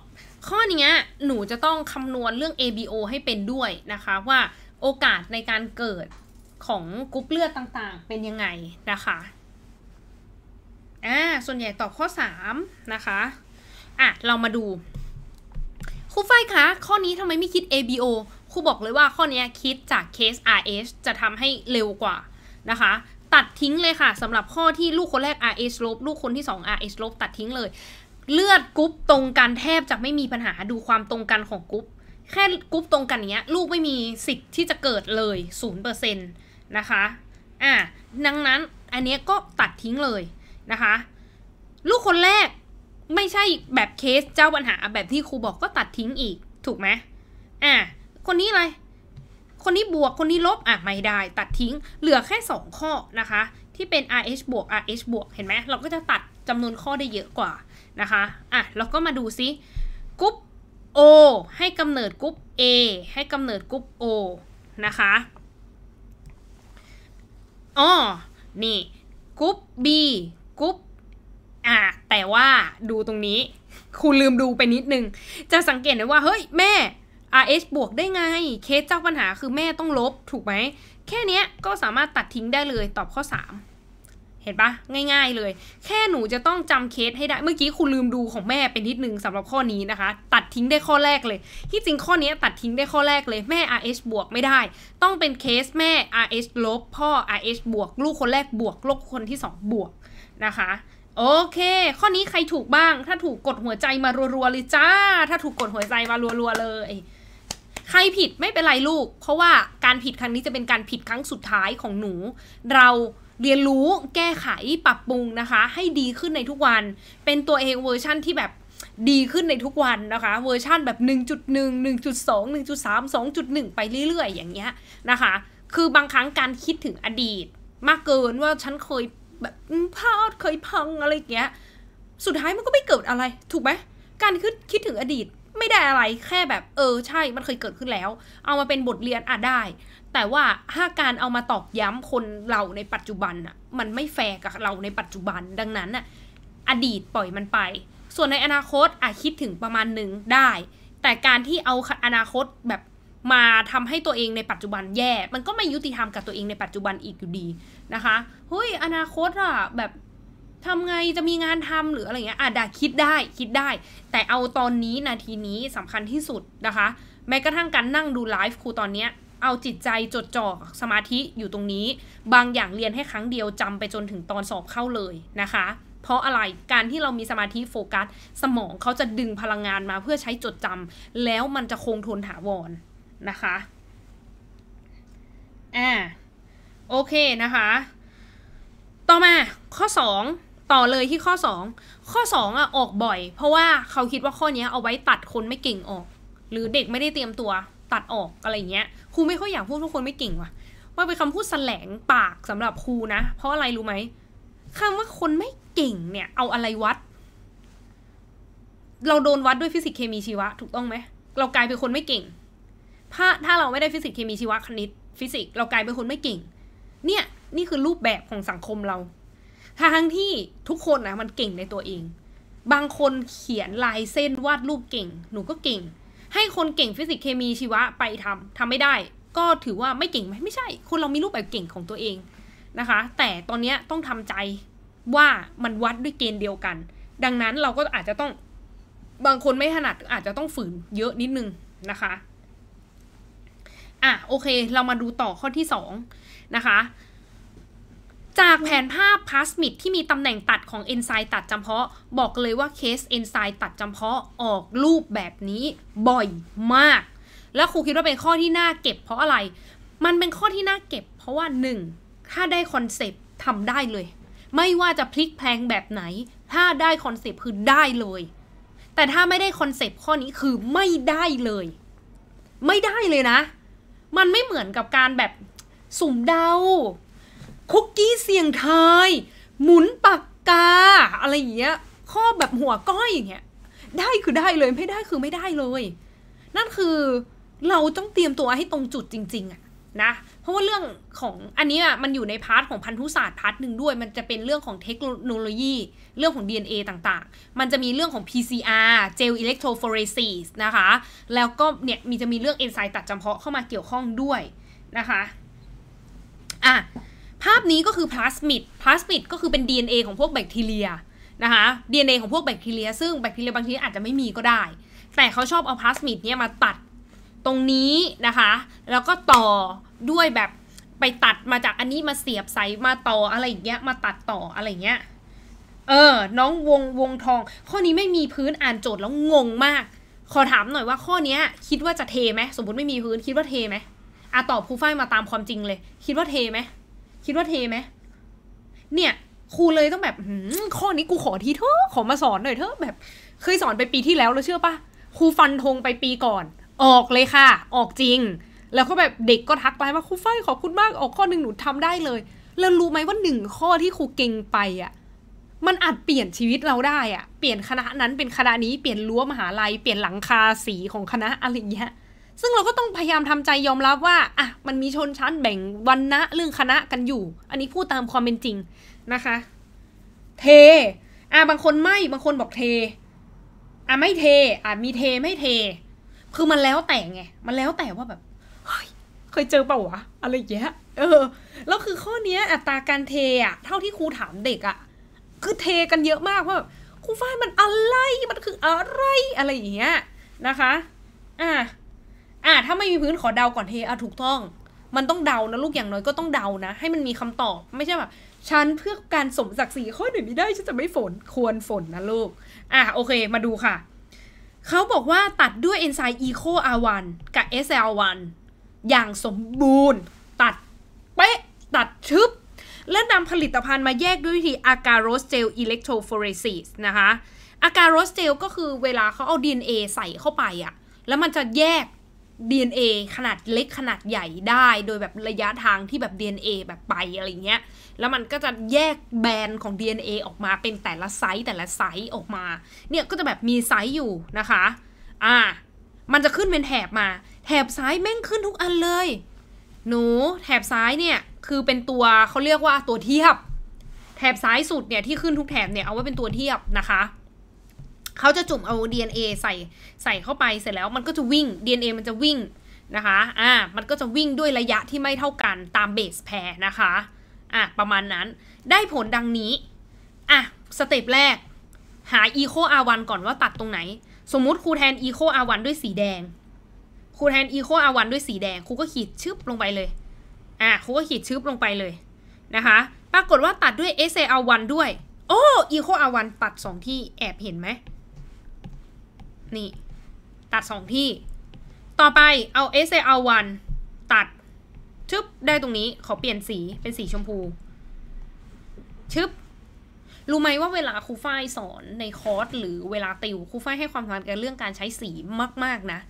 ข้อนี้หนูจะต้องคำนวณเรื่อง ABO ให้เป็นด้วยนะคะ ว่าโอกาสในการเกิดของกรุ๊ปเลือดต่างๆ เป็นยังไงนะคะอ่าส่วนใหญ่ตอบข้อ 3 นะคะอ่ะ เรามาดูครูไฟคะ ข้อนี้ทำไมไม่คิด ABO ครูบอกเลยว่าข้อนี้คิดจากเคส RH จะทำให้เร็วกว่า นะคะ ตัดทิ้งเลยค่ะสำหรับข้อที่ลูกคนแรก RH ลบ ลูกคนที่ 2 RH ลบตัดทิ้งเลย เลือดกรุ๊ปตรงกันแทบจะไม่มีปัญหาดูความตรงกันของกรุ๊ปแค่กรุ๊ปตรงกันเนี้ยลูกไม่มีสิทธิ์ที่จะเกิดเลย 0%นะคะอ่ะดังนั้นอันนี้ก็ตัดทิ้งเลยนะคะ ลูกคนแรกไม่ใช่แบบเคสเจ้าปัญหาแบบที่ครูบอกก็ตัดทิ้งอีกถูกไหมอ่ะคนนี้อะไร คนนี้บวกคนนี้ลบอ่ะไม่ได้ตัดทิ้งเหลือแค่ 2 ข้อนะคะที่เป็น rh บวก rh บวกเห็นไหม เราก็จะตัดจำนวนข้อได้เยอะกว่านะคะอ่ะเราก็มาดูซิกรุ๊ป O ให้กำเนิดกรุ๊ป A ให้กำเนิดกรุ๊ป O นะคะอ๋อนี่กรุ๊ป B กรุ๊ป่ะแต่ว่าดูตรงนี้คุณลืมดูไปนิดนึงจะสังเกตได้ว่า เฮ้ยแม่ RH บวกได้ไงเคสเจ้าปัญหาคือแม่ต้องลบ ถูกไหม แค่นี้ก็สามารถตัดทิ้งได้เลยตอบข้อ 3 เห็นปะง่าย ๆเลย แค่หนูจะต้องจำเคสให้ได้เมื่อกี้คุณลืมดูของแม่เป็นนิดนึงสำหรับข้อนี้นะคะ ตัดทิ้งได้ข้อแรกเลย ที่จริงข้อนี้ตัดทิ้งได้ข้อแรกเลยแม่ RH บวกไม่ได้ ต้องเป็นเคสแม่ RH ลบพ่อ RH บวกลูกคนแรกบวกลูกคนที่ 2 บวกนะคะโอเค ข้อนี้ใครถูกบ้าง ถ้าถูกกดหัวใจมารัวๆเลยจ้า ถ้าถูกกดหัวใจมารัวๆเลย ใครผิดไม่เป็นไรลูก เพราะว่าการผิดครั้งนี้จะเป็นการผิดครั้งสุดท้ายของหนู เราเรียนรู้แก้ไขปรับปรุงนะคะ ให้ดีขึ้นในทุกวัน เป็นตัวเองเวอร์ชั่นที่แบบดีขึ้นในทุกวันนะคะ เวอร์ชั่นแบบ 1.1 1.2 1.3 2.1ไปเรื่อยๆอย่างเงี้ยนะคะ คือบางครั้งการคิดถึงอดีตมากเกินว่าฉันเคยแบบพลาดเคยพังอะไรอย่างเงี้ย สุดท้ายมันก็ไม่เกิดอะไร ถูกไหม การคิดคิดถึงอดีตไม่ได้อะไรแค่แบบ เออใช่มันเคยเกิดขึ้นแล้ว เอามาเป็นบทเรียนอ่ะได้ แต่ว่าถ้าการเอามาตอกย้ำคนเราในปัจจุบันอ่ะมันไม่แฟร์กับเราในปัจจุบันดังนั้นอะอดีตปล่อยมันไป ส่วนในอนาคตอาจคิดถึงประมาณหนึ่งได้ แต่การที่เอาอนาคตแบบมาทำให้ตัวเองในปัจจุบันแย่มันก็ไม่ยุติธรรมกับตัวเองในปัจจุบันอีกอยู่ดีนะคะเฮ้ย อนาคตอะแบบทำไงจะมีงานทำหรืออะไรเงี้ยอ่ะจะคิดได้คิดได้ แต่เอาตอนนี้นาทีนี้สำคัญที่สุดนะคะ แม้กระทั่งการนั่งดูไลฟ์ครูตอนเนี้ยเอาจิตใจจดจ่อสมาธิอยู่ตรงนี้ บางอย่างเรียนให้ครั้งเดียวจำไปจนถึงตอนสอบเข้าเลยนะคะ เพราะอะไรการที่เรามีสมาธิโฟกัสสมองเขาจะดึงพลังงานมาเพื่อใช้จดจำแล้วมันจะคงทนถาวรนนะคะอ่าโอเคนะคะ ต่อมาข้อ 2 ต่อเลยที่ข้อ 2 ข้อ2อ่ะออกบ่อยเพราะว่าเขาคิดว่าข้อนี้เอาไว้ตัดคนไม่เก่งออก หรือเด็กไม่ได้เตรียมตัวตัดออกอะไรเงี้ยครูไม่ค่อยอยากพูดว่าคนไม่เก่ง ว่ะว่าเป็นคำพูดแสลงปากสำหรับครูนะเพราะอะไรรู้ไหมคำว่าคนไม่เก่งเนี่ย เอาอะไรวัด เราโดนวัดด้วยฟิสิกส์เคมีชีวะถูกต้องไหมเรากลายเป็นคนไม่เก่ง ถ้าถ้าเราไม่ได้ฟิสิกส์เคมีชีวะคณิต ฟิสิกส์เรากลายเป็นคนไม่เก่งเนี่ยนี่คือรูปแบบของสังคมเราทั้งที่ทุกคนนะมันเก่งในตัวเอง บางคนเขียนลายเส้นวาดรูปเก่ง หนูก็เก่ง ให้คนเก่งฟิสิกส์เคมีชีวะไปทำ ทำไม่ได้ ก็ถือว่าไม่เก่งไหมไม่ใช่ คนเรามีรูปแบบเก่งของตัวเองนะคะ แต่ตอนนี้ต้องทำใจว่ามันวัดด้วยเกณฑ์เดียวกัน ดังนั้นเราก็อาจจะต้องบางคนไม่ถนัดอาจจะต้องฝืนเยอะนิดนึงนะคะ อ่ะโอเค เรามาดูต่อข้อที่สองนะคะจากแผนภาพพลาสมิดที่มีตำแหน่งตัดของเอนไซม์ตัดจำเพาะ บอกเลยว่าเคสเอนไซม์ตัดจำเพาะออกรูปแบบนี้บ่อยมาก แล้วครูคิดว่าเป็นข้อที่น่าเก็บเพราะอะไร มันเป็นข้อที่น่าเก็บเพราะว่า 1. ถ้าได้คอนเซปต์ทำได้เลย ไม่ว่าจะพลิกแพลงแบบไหน ถ้าได้คอนเซปต์คือได้เลย แต่ถ้าไม่ได้คอนเซปต์ข้อนี้คือไม่ได้เลย ไม่ได้เลยนะ มันไม่เหมือนกับการแบบสุ่มเดา คุกกี้เสี่ยงทายหมุนปากกาอะไรอย่างเงี้ยข้อแบบหัวก้อยอย่างเงี้ย ได้คือได้เลยไม่ได้คือไม่ได้เลย นั่นคือเราต้องเตรียมตัวให้ตรงจุดจริง ๆอะนะเพราะว่าเรื่องของอันนี้อะมันอยู่ในพาร์ทของพันธุศาสตร์พาร์ทหนึ่งด้วย มันจะเป็นเรื่องของเทคโนโลยี เรื่องของ DNA ต่างๆ มันจะมีเรื่องของ PCR เจลอิเล็กโทรฟอเรซีสนะคะ แล้วก็เนี่ยมีจะมีเรื่องเอนไซม์ตัดจำเพาะเข้ามาเกี่ยวข้องด้วยนะคะอะภาพนี้ก็คือพลาสมิดพลาสมิดก็คือเป็น DNA ของพวกแบคทีเรียนะคะ DNA ของพวกแบคทีเรีย ซึ่งแบคทีเรียบางทีอาจจะไม่มีก็ได้ แต่เขาชอบเอาพลาสมิดเนี้ยมาตัดตรงนี้นะคะ แล้วก็ต่อด้วยแบบไปตัดมาจากอันนี้มาเสียบใส่มาต่ออะไรอย่างเงี้ย มาตัดต่ออะไรอย่างเงี้ย เออ น้องวงวงทอง ข้อนี้ไม่มีพื้นอ่านโจทย์แล้วงงมาก ขอถามหน่อยว่าข้อนี้คิดว่าจะเทไหมสมมติไม่มีพื้นคิดว่าเทไหมอะตอบครูฝ้ายมาตามความจริงเลย คิดว่าเทไหมคิดว่าเทไหม เนี่ยครูเลยต้องแบบข้อนี้กูขอทีเถอะขอมาสอนหน่อยเถอะแบบ เคยสอนไปปีที่แล้วแล้วเชื่อปะครูฟันธงไปปีก่อน ออกเลยค่ะออกจริง แล้วก็แบบเด็กก็ทักไปว่าครูฝ้ายขอบคุณมากออกข้อหนึ่งหนูทำได้เลย แล้วรู้ไหมว่าหนึ่งข้อที่ครูเก่งไปอ่ะ มันอาจเปลี่ยนชีวิตเราได้อ่ะเปลี่ยนคณะนั้นเป็นคณะนี้เปลี่ยนรั้วมหาลัยเปลี่ยนหลังคาสีของคณะอะไรเงี้ยซึ่งเราก็ต้องพยายามทำใจยอมรับว่า อ่ะ มันมีชนชั้นแบ่งวันนะเรื่องคณะกันอยู่ อันนี้พูดตามความเป็นจริงนะคะ เท อ่ะบางคนไม่บางคนบอกเท อ่ะไม่เท อ่ะมีเทไม่เท คือมันแล้วแต่ไง มันแล้วแต่ว่าแบบ เฮ้ย เคยเจอเปล่าวะ อะไรย่เงี้ยเออ แล้วคือข้อเนี้ย อัตราการเทอ่ะ เท่าที่ครูถามเด็กอ่ะ คือเทกันเยอะมากว่า ครูฟ้ามันอะไร มันคืออะไร อะไรอย่างเงี้ย นะคะ อ่ะอ่ะ ถ้าไม่มีพื้นขอเดาก่อนเทอ่ะ ถูกต้อง มันต้องเดานะลูกอย่างน้อยก็ต้องเดานะ ให้มันมีคำตอบไม่ใช่แบบ ฉันเพื่อการสมศักดิ์ศรีข้อหนึ่งไม่ได้ฉันจะไม่ฝนควรฝนนะลูก อ่ะ โอเค มาดูค่ะ เขาบอกว่าตัดด้วยเอนไซม์อีโคอาร์วันกับ SL1 อย่างสมบูรณ์ตัดเป๊ะตัด ชึบ และนำผลิตภัณฑ์มาแยกด้วยวิธีอะการโรสเจลอิเล็กโทรฟอเรซิสนะคะอะการโรสเจลก็คือเวลาเขาเอา DNA ใส่เข้าไปอะแล้วมันจะแยก DNA ขนาดเล็กขนาดใหญ่ได้โดยแบบระยะทางที่แบบ DNA แบบไปอะไรเงี้ยแล้วมันก็จะแยกแบนของ DNA ออกมาเป็นแต่ละไซส์แต่ละไซส์ออกมา เนี่ยก็จะแบบมีไซส์อยู่นะคะ อ่า มันจะขึ้นเป็นแถบมา แถบซ้ายแม่งขึ้นทุกอันเลย หนูแถบซ้ายเนี่ยคือเป็นตัวเขาเรียกว่าตัวเทียบแถบซ้ายสุดเนี่ย ที่ขึ้นทุกแถบเนี่ยเอาไว้เป็นตัวเทียบนะคะเขาจะจุ่มเอา DNA ใส่ใส่เข้าไปเสร็จแล้วมันก็จะวิ่ง DNA มันจะวิ่งนะคะอ่ามันก็จะวิ่งด้วยระยะที่ไม่เท่ากันตามเบสแพรนะคะอ่ะประมาณนั้นได้ผลดังนี้อ่ะสเต็ปแรก หา eco r1 ก่อนว่าตัดตรงไหน สมมุติครูแทน eco r1 ด้วยสีแดงครูแทน eco r1 ด้วยสีแดงครูก็ขีดชึบลงไปเลยอ่ะครูก็ขีดชึบลงไปเลยนะคะ ปรากฏว่าตัดด้วย s a ั1ด้วยโอ้ eco r1 ตัด2ที่แอบเห็นไหมนี่ ตัดสองที่ ต่อไปเอา s a r 1ตัด ชึบ ได้ตรงนี้ขอเปลี่ยนสีเป็นสีชมพู ชึบ รู้ไหมว่าเวลาครูฝ้ายสอนในคอร์สหรือเวลาติวครูฝ้ายให้ความสำคัญกับเรื่องการใช้สีมาก ๆ นะ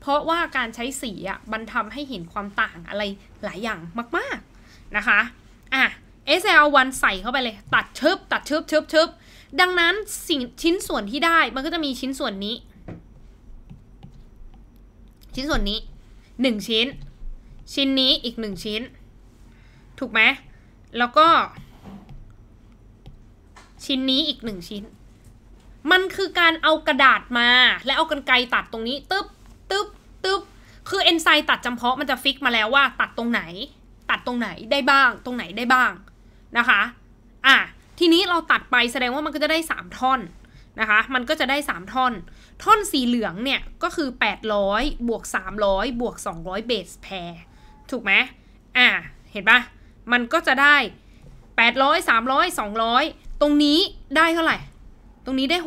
เพราะว่าการใช้สีอ่ะบันทำให้เห็นความต่างอะไรหลายอย่างมากๆนะคะ อ่ะ SL1 ใส่เข้าไปเลยตัดชึบตัดชึบชึบชึบดังนั้นสิ่งชิ้นส่วนที่ได้มันก็จะมีชิ้นส่วนนี้ชิ้นส่วนนี้หนึ่งชิ้น ชิ้นนี้อีกหนึ่งชิ้น ถูกไหมแล้วก็ ชิ้นนี้อีกหนึ่งชิ้น มันคือการเอากระดาษมาและเอากรรไกรตัดตรงนี้ตึ๊บตึ๊บตึ๊บคือเอนไซม์ตัดจำเพาะมันจะฟิกมาแล้วว่า ตัดตรงไหนตัดตรงไหนได้บ้างตรงไหนได้บ้างนะคะอ่ะทีนี้เราตัดไปแสดงว่ามันก็จะได้ 3 ท่อนนะคะ มันก็จะได้3ท่อนท่อนสีเหลืองเนี่ยก็คือ800บวก300บวก200เบสแพร์ถูกไหม อ่าเห็นปะมันก็จะได้ 800 300 200 ตรงนี้ได้เท่าไหร่ ตรงนี้ได้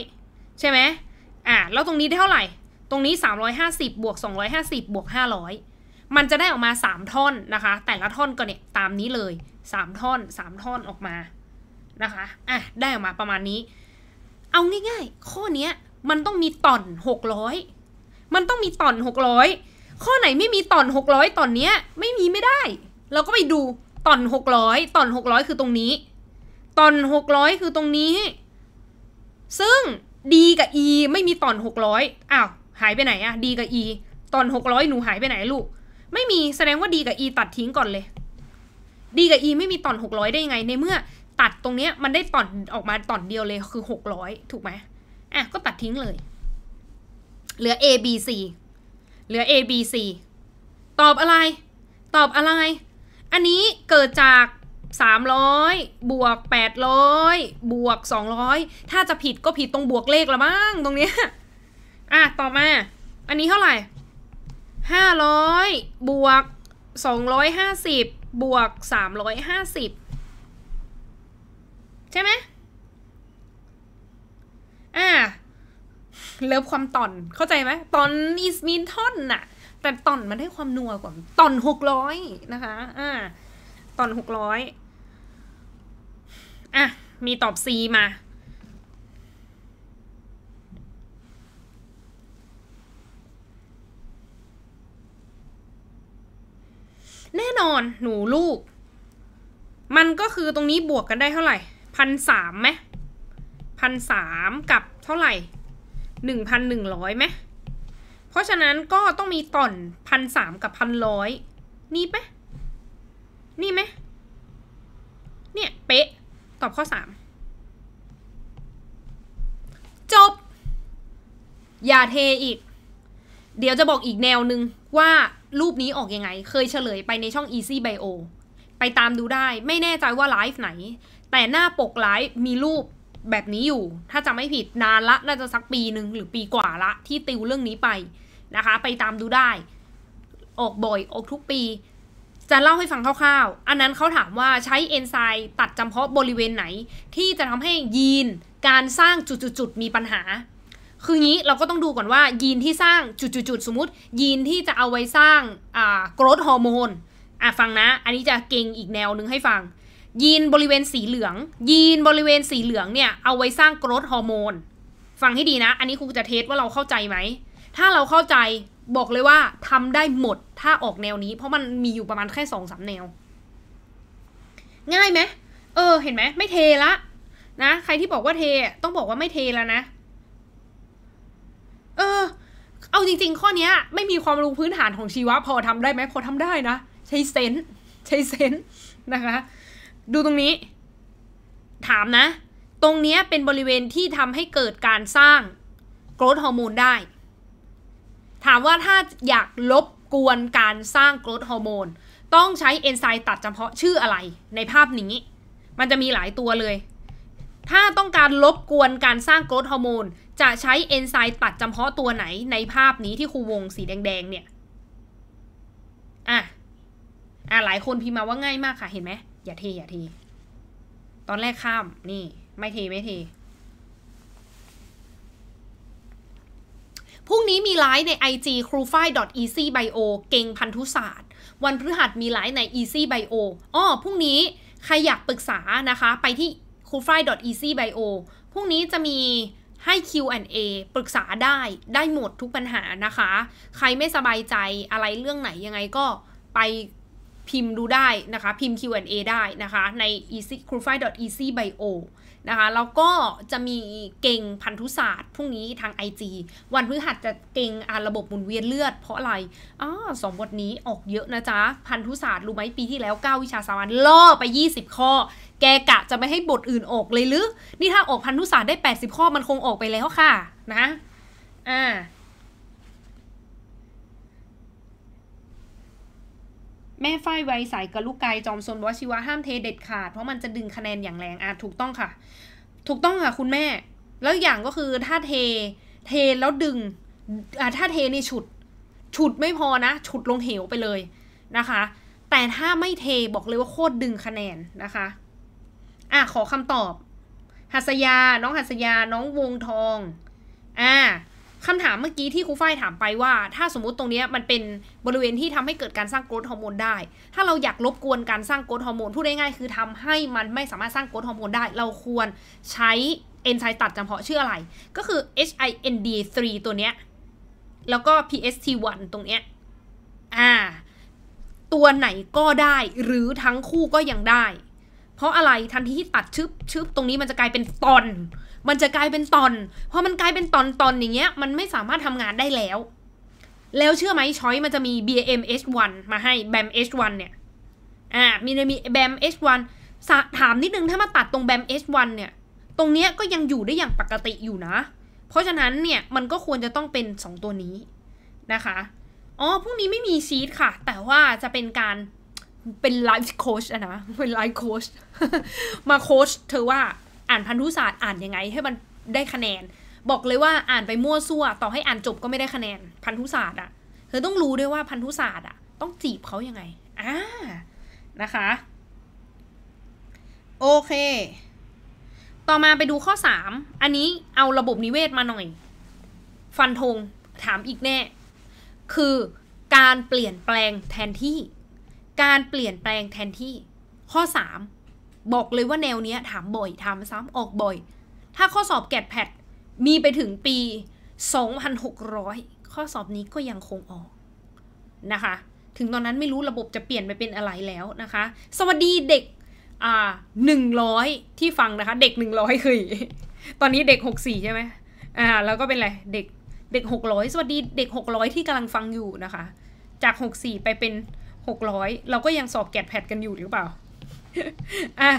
600 ใช่ไหมอ่าแล้วตรงนี้ได้เท่าไหร่ ตรงนี้ 350บวก250บวก500 มันจะได้ออกมา 3 ท่อนนะคะ แต่ละท่อนก็เนี่ย ตามนี้เลย3ท่อน3ท่อนออกมานะคะอ่ะได้ออกมาประมาณนี้ เอาง่ายๆ ข้อนี้มันต้องมีต่อนหกร้อย มันต้องมีต่อนหกร้อย ข้อไหนไม่มีต่อนหกร้อยต่อนเนี้ย ไม่มีไม่ได้ เราก็ไปดูต่อนหกร้อยต่อนหกร้อยคือตรงนี้ ต่อนหกร้อยคือตรงนี้ ซึ่งดีกับ E ไม่มีต่อนหกร้อยอ้าว หายไปไหนอะดีกับ E ต่อนหกร้อยหนูหายไปไหนลูก ไม่มีแสดงว่าดีกับ E ตัดทิ้งก่อนเลย ดีกับ E ไม่มีต่อนหกร้อยได้ยังไงในเมื่อตัดตรงเนี้ยมันได้ต่อนออกมาต่อนเดียวเลยคือหกร้อยถูกไหมอ่ะก็ตัดทิ้งเลย เหลือ A B C เหลือ A B C ตอบอะไร ตอบอะไร อันนี้เกิดจาก 300บวก800บวก200 ถ้าจะผิดก็ผิดตรงบวกเลขละมั้งตรงเนี้ยอ่ะต่อมา อันนี้เท่าไหร่ 500บวก250บวก350 ใช่ไหมอ่าเลิฟความตอน เข้าใจไหม ตอนอีสมีนทอนน่ะ แต่ตอนมันได้ความนัวกว่า ตอนหกร้อยนะคะ อ่าตอนหกร้อยอ่ะ มีตอบซีมา แน่นอนหนูลูก มันก็คือตรงนี้บวกกันได้เท่าไหร่ พันสามไหมพันสามกับเท่าไหร่หนึ่งพันหนึ่งร้อยไหมเพราะฉะนั้นก็ต้องมีต่อนพันสามกับพันร้อยนี่ไหมนี่ไหมเนี่ยเป๊ะ ตอบข้อสามจบ อย่าเทอีก เดี๋ยวจะบอกอีกแนวหนึ่งว่ารูปนี้ออกยังไง เคยเฉลยไปในช่อง Easy Bio ไปตามดูได้ไม่แน่ใจว่าไลฟ์ไหน แต่หน้าปกไลฟ์มีรูปแบบนี้อยู่ ถ้าจำไม่ผิดนานละ น่าจะสักปีหนึ่งหรือปีกว่าละที่ติวเรื่องนี้ไปนะคะ ไปตามดูได้ ออกบ่อย ออกทุกปีจะเล่าให้ฟังคร่าวๆ อันนั้นเขาถามว่าใช้เอนไซม์ตัดจำเพาะบริเวณไหน ที่จะทำให้ยีนการสร้างจุดๆมีปัญหา คืองี้เราก็ต้องดูก่อนว่า ยีนที่สร้างจุดๆสมมติ ยีนที่จะเอาไว้สร้างโกรทฮอร์โมนอ่ะฟังนะ อันนี้จะเก่งอีกแนวนึงให้ฟังยีนบริเวณสีเหลือง ยีนบริเวณสีเหลืองเนี่ยเอาไว้สร้างโกรทฮอร์โมนฟังให้ดีนะอันนี้ครูจะเทสว่าเราเข้าใจไหมถ้าเราเข้าใจบอกเลยว่าทำได้หมดถ้าออกแนวนี้ เพราะมันมีอยู่ประมาณแค่สองสามแนว ง่ายไหมเออ เห็นไหม ไม่เทละนะใครที่บอกว่าเท ต้องบอกว่าไม่เทแล้วนะ เออ เอาจริงๆ ข้อนี้ไม่มีความรู้พื้นฐานของชีวะพอทำได้ไหมพอทำได้นะใช้เซนใช้เซนนะคะดูตรงนี้ ถามนะ ตรงนี้เป็นบริเวณที่ทำให้เกิดการสร้างโกรทฮอร์โมนได้ ถามว่าถ้าอยากลบกวนการสร้างโกรทฮอร์โมนต้องใช้เอนไซม์ตัดเฉพาะชื่ออะไรในภาพนี้ มันจะมีหลายตัวเลย ถ้าต้องการลบกวนการสร้างโกรทฮอร์โมนจะใช้เอนไซม์ตัดเฉพาะตัวไหนในภาพนี้ที่ครูวงสีแดง ๆ เนี่ยอ่ะอ่ะหลายคนพิมพ์มาว่าง่ายมากค่ะเห็นไหมอย่าเท อย่าเท ตอนแรกข้าม นี่ไม่เท ไม่เท พรุ่งนี้มีไลฟ์ใน IG ูฝ้าย e a s y b i o เก่งพันธุศาสตร์ วันพฤหัสมีไลฟ์ใน Easy Bio อ้อ พรุ่งนี้ใครอยากปรึกษานะคะไปที่คูฝ้าย e a s y b i o พรุ่งนี้จะมีให้ Q&A ปรึกษาได้ได้หมดทุกปัญหานะคะ ใครไม่สบายใจอะไรเรื่องไหนยังไงก็ไปพิมพ์ดูได้นะคะ พิมพ์ Q&A ได้นะคะใน easy c r u f i easy bio นะคะ แล้วก็จะมีเก่งพันธุศาสตร์พรุ่งนี้ทาง IG วันพฤหัสจะเก่งอ่านระบบหมุนเวียนเลือดเพราะอะไรอ๋อสองบทนี้ออกเยอะนะจ๊ะ พันธุศาสตร์ รู้ไหมปีที่แล้ว 9 วิชาสามัญล่อไป 20 ข้อ แกกะจะไม่ให้บทอื่นออกเลยหรือ นี่ถ้าออกพันธุศาสตร์ได้80 ข้อมันคงออกไปแล้วค่ะนะอ่าแม่ฝฟไวสายกระลูกไกจอมซนวชิวะห้ามเท เด็ดขาดเพราะมันจะดึงคะแนนอย่างแรงอ่ะถูกต้องค่ะ ถูกต้องค่ะคุณแม่ แล้วอย่างก็คือถ้าเท เทแล้วดึงอ่ถ้าเทในฉุด ฉุดไม่พอนะฉุดลงเหวไปเลยนะคะ แต่ถ้าไม่เทบอกเลยว่าโคตรดึงคะแนนนะคะ อ่ะขอคำตอบ หัสยาน้องหัสยาน้องวงทองอ่าคำถามเมื่อกี้ที่ครูฝ้ายถามไปว่า ถ้าสมมติตรงนี้มันเป็นบริเวณที่ทำให้เกิดการสร้างโกรทฮอร์โมนได้ ถ้าเราอยากลบกวนการสร้างโกรทฮอร์โมนพูดได้ง่ายคือทำให้มันไม่สามารถสร้างโกรทฮอร์โมนได้ เราควรใช้เอนไซม์ตัดจำเพาะชื่ออะไร ก็คือ HIND3 ตัวเนี้ยแล้วก็ PST1 ตรงเนี้ยอ่าตัวไหนก็ได้หรือทั้งคู่ก็ยังได้ เพราะอะไรทันทีที่ตัดชึบชึบตรงนี้มันจะกลายเป็นตอนมันจะกลายเป็นตอน พอมันกลายเป็นตอนตอนอย่างเงี้ย มันไม่สามารถทำงานได้แล้ว แล้วเชื่อไหมช้อยมันจะมี b m H1 มาให้ BAM H1 เนี่ย อ่า มีมี BAM H1 ถามนิดนึงถ้ามาตัดตรง BAM H1 เนี่ย ตรงเนี้ยก็ยังอยู่ได้อย่างปกติอยู่นะ เพราะฉะนั้นเนี่ยมันก็ควรจะต้องเป็น 2 ตัวนี้นะคะ อ๋อ พรุ่งนี้ไม่มีชีทค่ะ แต่ว่าจะเป็นการ เป็นไลฟ์โค้ชนะเป็นไลฟ์โค้ช มาโค้ชเธอว่าอ่านพันธุศาสตร์อ่านยังไงให้มันได้คะแนน บอกเลยว่าอ่านไปมั่วซั่ว ต่อให้อ่านจบก็ไม่ได้คะแนน พันธุศาสตร์อ่ะเธอต้องรู้ด้วยว่าพันธุศาสตร์อ่ะ ต้องจีบเขายังไงอ่านะคะ โอเค ต่อมาไปดูข้อ 3 อันนี้เอาระบบนิเวศมาหน่อย ฟันธงถามอีกแน่ คือการเปลี่ยนแปลงแทนที่ การเปลี่ยนแปลงแทนที่ ข้อ 3บอกเลยว่าแนวเนี้ยถามบ่อยถามซ้ำออกบ่อย ถ้าข้อสอบแกดแพดมีไปถึงปี 2,600 ข้อสอบนี้ก็ยังคงออกนะคะ ถึงตอนนั้นไม่รู้ระบบจะเปลี่ยนไปเป็นอะไรแล้วนะคะ สวัสดีเด็กอ่า100 ที่ฟังนะคะเด็ก 100คือตอนนี้เด็ก 64 ใช่ไหมอ่า แล้วก็เป็นไรเด็กเด็ก 600 สวัสดีเด็ก 600 ที่กำลังฟังอยู่นะคะ จาก 64 ไปเป็น 600 เราก็ยังสอบแกดแพดกันอยู่หรือเปล่าอะ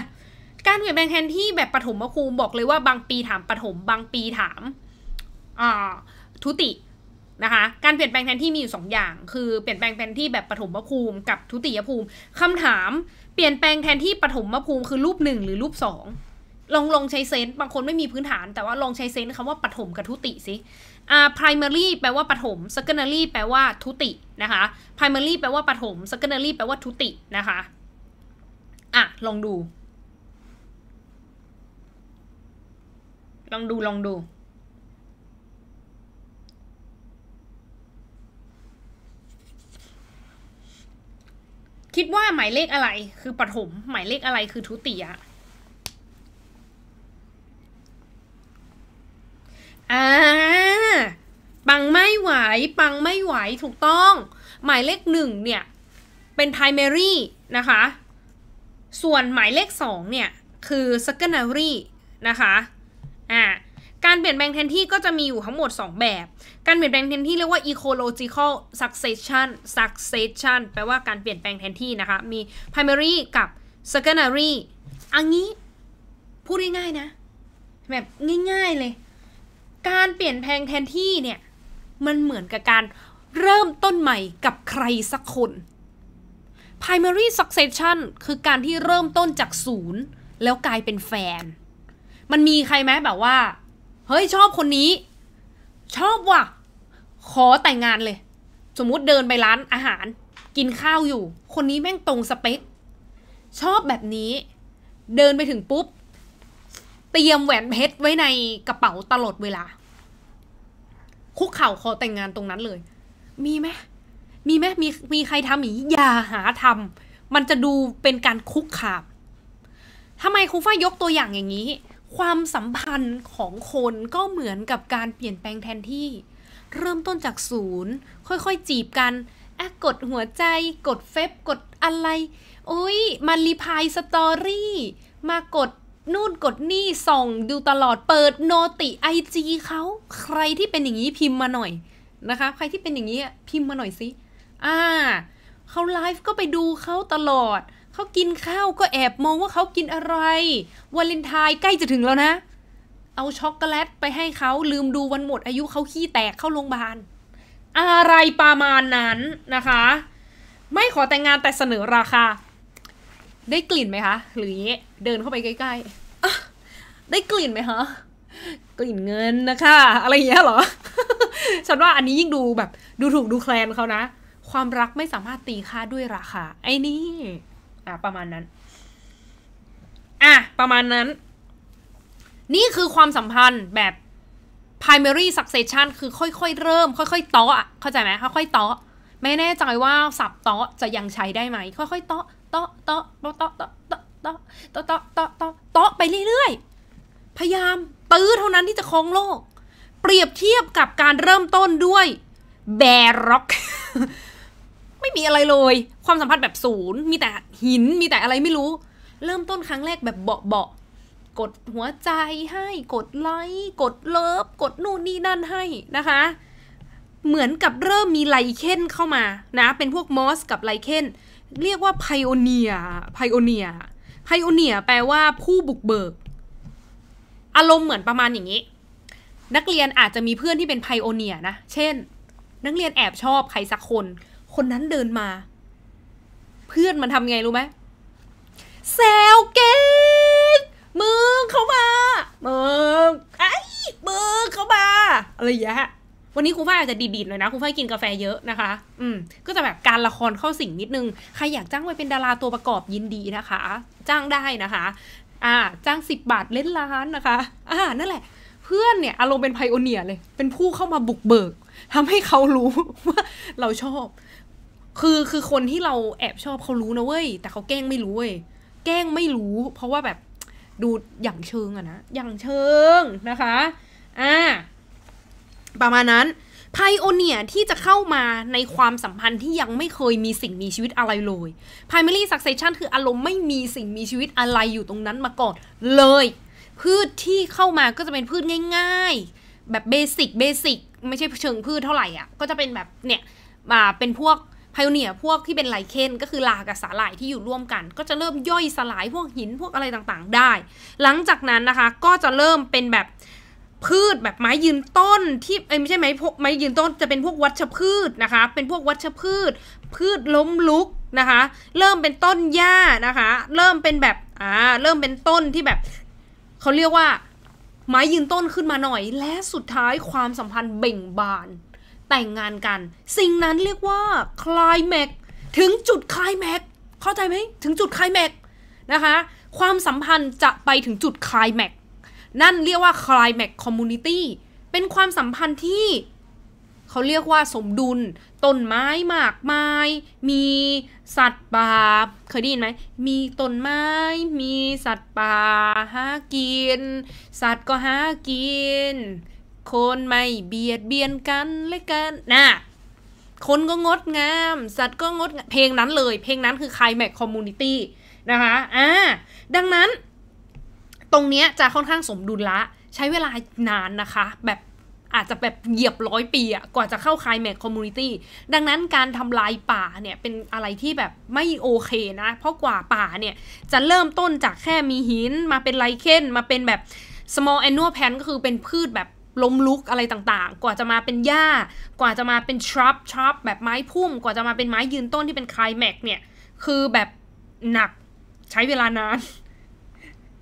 การเปลี่ยนแปลงแทนที่แบบปฐมภูมิบอกเลยว่าบางปีถามปฐมบางปีถามอ่าทุตินะคะ การเปลี่ยนแปลงแทนที่มีอยู่ 2ออย่างคือเปลี่ยนแปลงแทนที่แบบปฐมภูมิกับทุติยภูมิ คำถามเปลี่ยนแปลงแทนที่ปฐมภูมิคือรูปหนึ่งหรือรูปสองลองลองใช้เซนต์บางคนไม่มีพื้นฐาน แต่ว่าลองใช้เซนต์คำว่าปฐมกับทุติสิอ่า primary แปลว่าปฐม secondary แปลว่าทุตินะคะ primary แปลว่าปฐม secondary แปลว่าทุตินะคะอ่ะ ลองดู ลองดูลองดู คิดว่าหมายเลขอะไรคือปฐมหมายเลขอะไรคือทุติยะอ่า ปังไม่ไหวปังไม่ไหวถูกต้อง หมายเลขหนึ่งเนี่ยเป็น primary นะคะส่วนหมายเลข2เนี่ยคือ secondary นะคะอ่าการเปลี่ยนแปลงแทนที่ก็จะมีอยู่ทั้งหมด 2 แบบ การเปลี่ยนแปลงแทนที่เรียกว่า ecological succession succession แปลว่าการเปลี่ยนแปลงแทนที่นะคะมี primary กับ secondary อันนี้พูดง่ายๆนะ แบบง่ายๆเลย การเปลี่ยนแปลงแทนที่เนี่ยมันเหมือนกับการเริ่มต้นใหม่กับใครสักคน primary succession คือการที่เริ่มต้นจากศูนย์ แล้วกลายเป็นแฟน มันมีใครไหมแบบว่า เฮ้ยชอบคนนี้ ชอบว่ะขอแต่งงานเลย สมมุติเดินไปร้านอาหาร กินข้าวอยู่ คนนี้แม่งตรงสเปคชอบแบบนี้ เดินไปถึงปุ๊บ เตรียมแหวนเพชรไว้ในกระเป๋าตลอดเวลา คุกเข่าขอแต่งงานตรงนั้นเลย มีไหมมีไหมมีมีใครทำอย่างนี้อย่าหาทำมันจะดูเป็นการคุกคามทำไมครูฟ้ายกตัวอย่างอย่างนี้ ความสัมพันธ์ของคนก็เหมือนกับการเปลี่ยนแปลงแทนที่ เริ่มต้นจากศูนย์ ค่อยๆจีบกัน แอะกดหัวใจกดเฟบกดอะไรโอ้ยมารีพายสตอรี่มากดนู่นกดนี่ส่องดูตลอดเปิดโนติไอจีเขา ใครที่เป็นอย่างนี้พิมพ์มาหน่อยนะคะ ใครที่เป็นอย่างนี้พิมพ์มาหน่อยสิอ่าเขาไลฟ์ก็ไปดูเขาตลอด เขากินข้าวก็แอบมองว่าเขากินอะไร วาเลนไทน์ใกล้จะถึงแล้วนะ เอาช็อกโกแลตไปให้เขาลืมดูวันหมดอายุเขาขี้แตกเข้าโรงพยาบาลอะไรประมาณนั้นนะคะ ไม่ขอแต่งงานแต่เสนอราคา ได้กลิ่นไหมคะ หรือเดินเข้าไปใกล้ๆได้กลิ่นไหมคะกลิ่นเงินนะคะ อะไรอย่างเงี้ยเหรอ ฉันว่าอันนี้ยิ่งดูแบบดูถูกดูแคลนเขานะความรักไม่สามารถตีค่าด้วยราคาไอ้นี่อ่ะประมาณนั้นอ่ะ ประมาณนั้น นี่คือความสัมพันธ์แบบ primary succession คือค่อยๆเริ่ม ค่อยๆเตาะเข้าใจไหมค่อยๆเตาะไม่แน่ใจว่าสับเตาะจะยังใช้ได้ไหมค่อยๆเตาะเตาะเตาะเตาะเตาะเตาะเตาะเตาะเตาะเตาะเตาะเตาะไปเรื่อยๆพยายามตื้อเท่านั้นที่จะครองโลก เปรียบเทียบกับการเริ่มต้นด้วยแบร็อกไม่มีอะไรเลย ความสัมพันธ์แบบศูนย์ มีแต่หิน มีแต่อะไรไม่รู้ เริ่มต้นครั้งแรกแบบเบาเบากดหัวใจให้ กดไลค์ กดเลิฟ กดนู่นนี่นั่นให้นะคะ เหมือนกับเริ่มมีไลเคนเข้ามา นะ เป็นพวกมอสกับไลเคน เรียกว่าไพโอเนียไพโอเนียไพโอเนียแปลว่าผู้บุกเบิก อารมณ์เหมือนประมาณอย่างนี้ นักเรียนอาจจะมีเพื่อนที่เป็นไพโอเนียนะ เช่น นักเรียนแอบชอบใครสักคนคนนั้นเดินมา เพื่อนมันทำไงรู้ไหมแซวเก่งมึงเข้ามามึงไอ้มึงเข้ามาอะไรอย่างเงี้ยวันนี้ครูฝ้ายอาจจะดีดๆหน่อยนะครูฝ้ายกินกาแฟเยอะนะคะ อืม ก็จะแบบการละครเข้าสิ่งนิดนึง ใครอยากจ้างไปเป็นดาราตัวประกอบยินดีนะคะ จ้างได้นะคะ อ่า จ้างสิบบาทเล่นล้านนะคะ อ่า นั่นแหละ เพื่อนเนี่ย อารมณ์เป็นไพโอเนียเลยเป็นผู้เข้ามาบุกเบิก ทำให้เขารู้ว่าเราชอบคือคือคนที่เราแอบชอบเขารู้นะเว้ยแต่เขาแกล้งไม่รู้เว้ยแกล้งไม่รู้เพราะว่าแบบดูอย่างเชิงอะนะ อย่างเชิงนะคะ อ่าประมาณนั้นไพโอเนียที่จะเข้ามาในความสัมพันธ์ที่ยังไม่เคยมีสิ่งมีชีวิตอะไรเลย Primary Succession คืออารมณ์ ไม่มีสิ่งมีชีวิตอะไรอยู่ตรงนั้นมาก่อนเลย พืชที่เข้ามาก็จะเป็นพืชง่าย ๆ แบบเบสิกเบสิกไม่ใช่เชิงพืชเท่าไหร่อ่ะก็จะเป็นแบบเนี่ยมาเป็นพวกไพโอเนียพวกที่เป็นไลเคนก็คือลากับสาหร่ายที่อยู่ร่วมกัน ก็จะเริ่มย่อยสลายพวกหินพวกอะไรต่างๆได้ หลังจากนั้นนะคะ ก็จะเริ่มเป็นแบบพืชแบบไม้ยืนต้นที่ไม่ใช่ไหมพวกไม้ยืนต้นจะเป็นพวกวัชพืชนะคะ เป็นพวกวัชพืช พืชล้มลุก นะคะ เริ่มเป็นต้นหญ้านะคะ เริ่มเป็นแบบอ่าเริ่มเป็นต้นที่แบบ เขาเรียกว่า ไม้ยืนต้นขึ้นมาหน่อย และสุดท้ายความสัมพันธ์เบ่งบานแต่งงานกัน สิ่งนั้นเรียกว่าคลายแม็กถึงจุดคลายแม็กเข้าใจไหมถึงจุดคลายแม็กนะคะความสัมพันธ์จะไปถึงจุดคลายแม็กนั่นเรียกว่าคลายแม็กคอมมูนิตี้เป็นความสัมพันธ์ที่เขาเรียกว่าสมดุลต้นไม้มากมายมีสัตว์ป่าเคยได้ยินไหมมีต้นไม้ มีสัตว์ป่าหากิน สัตว์ก็หากินคนไม่เบียดเบียนกันเลยกันนะคนก็งดงาม สัตว์ก็งดงามเพลงนั้นเลย เพลงนั้นคือใครแม็กคอมมูนิตี้นะคะ อ่า ดังนั้น ตรงเนี้ยจะค่อนข้างสมดุลละ ใช้เวลานานนะคะ แบบอาจจะแบบเหยียบร้อยปีอะกว่าจะเข้าคลายแม็กคอมมูนิตี้ดังนั้นการทำลายป่าเนี่ยเป็นอะไรที่แบบไม่โอเคนะ เพราะกว่าป่าเนี่ยจะเริ่มต้นจากแค่มีหินมาเป็นไลเคนมาเป็นแบบ small annual plant ก็คือเป็นพืชแบบล้มลุกอะไรต่างๆ กว่าจะมาเป็นหญ้า กว่าจะมาเป็นทรับทรับแบบไม้พุ่ม กว่าจะมาเป็นไม้ยืนต้นที่เป็นคลายแม็กเนี่ย คือแบบหนักใช้เวลานาน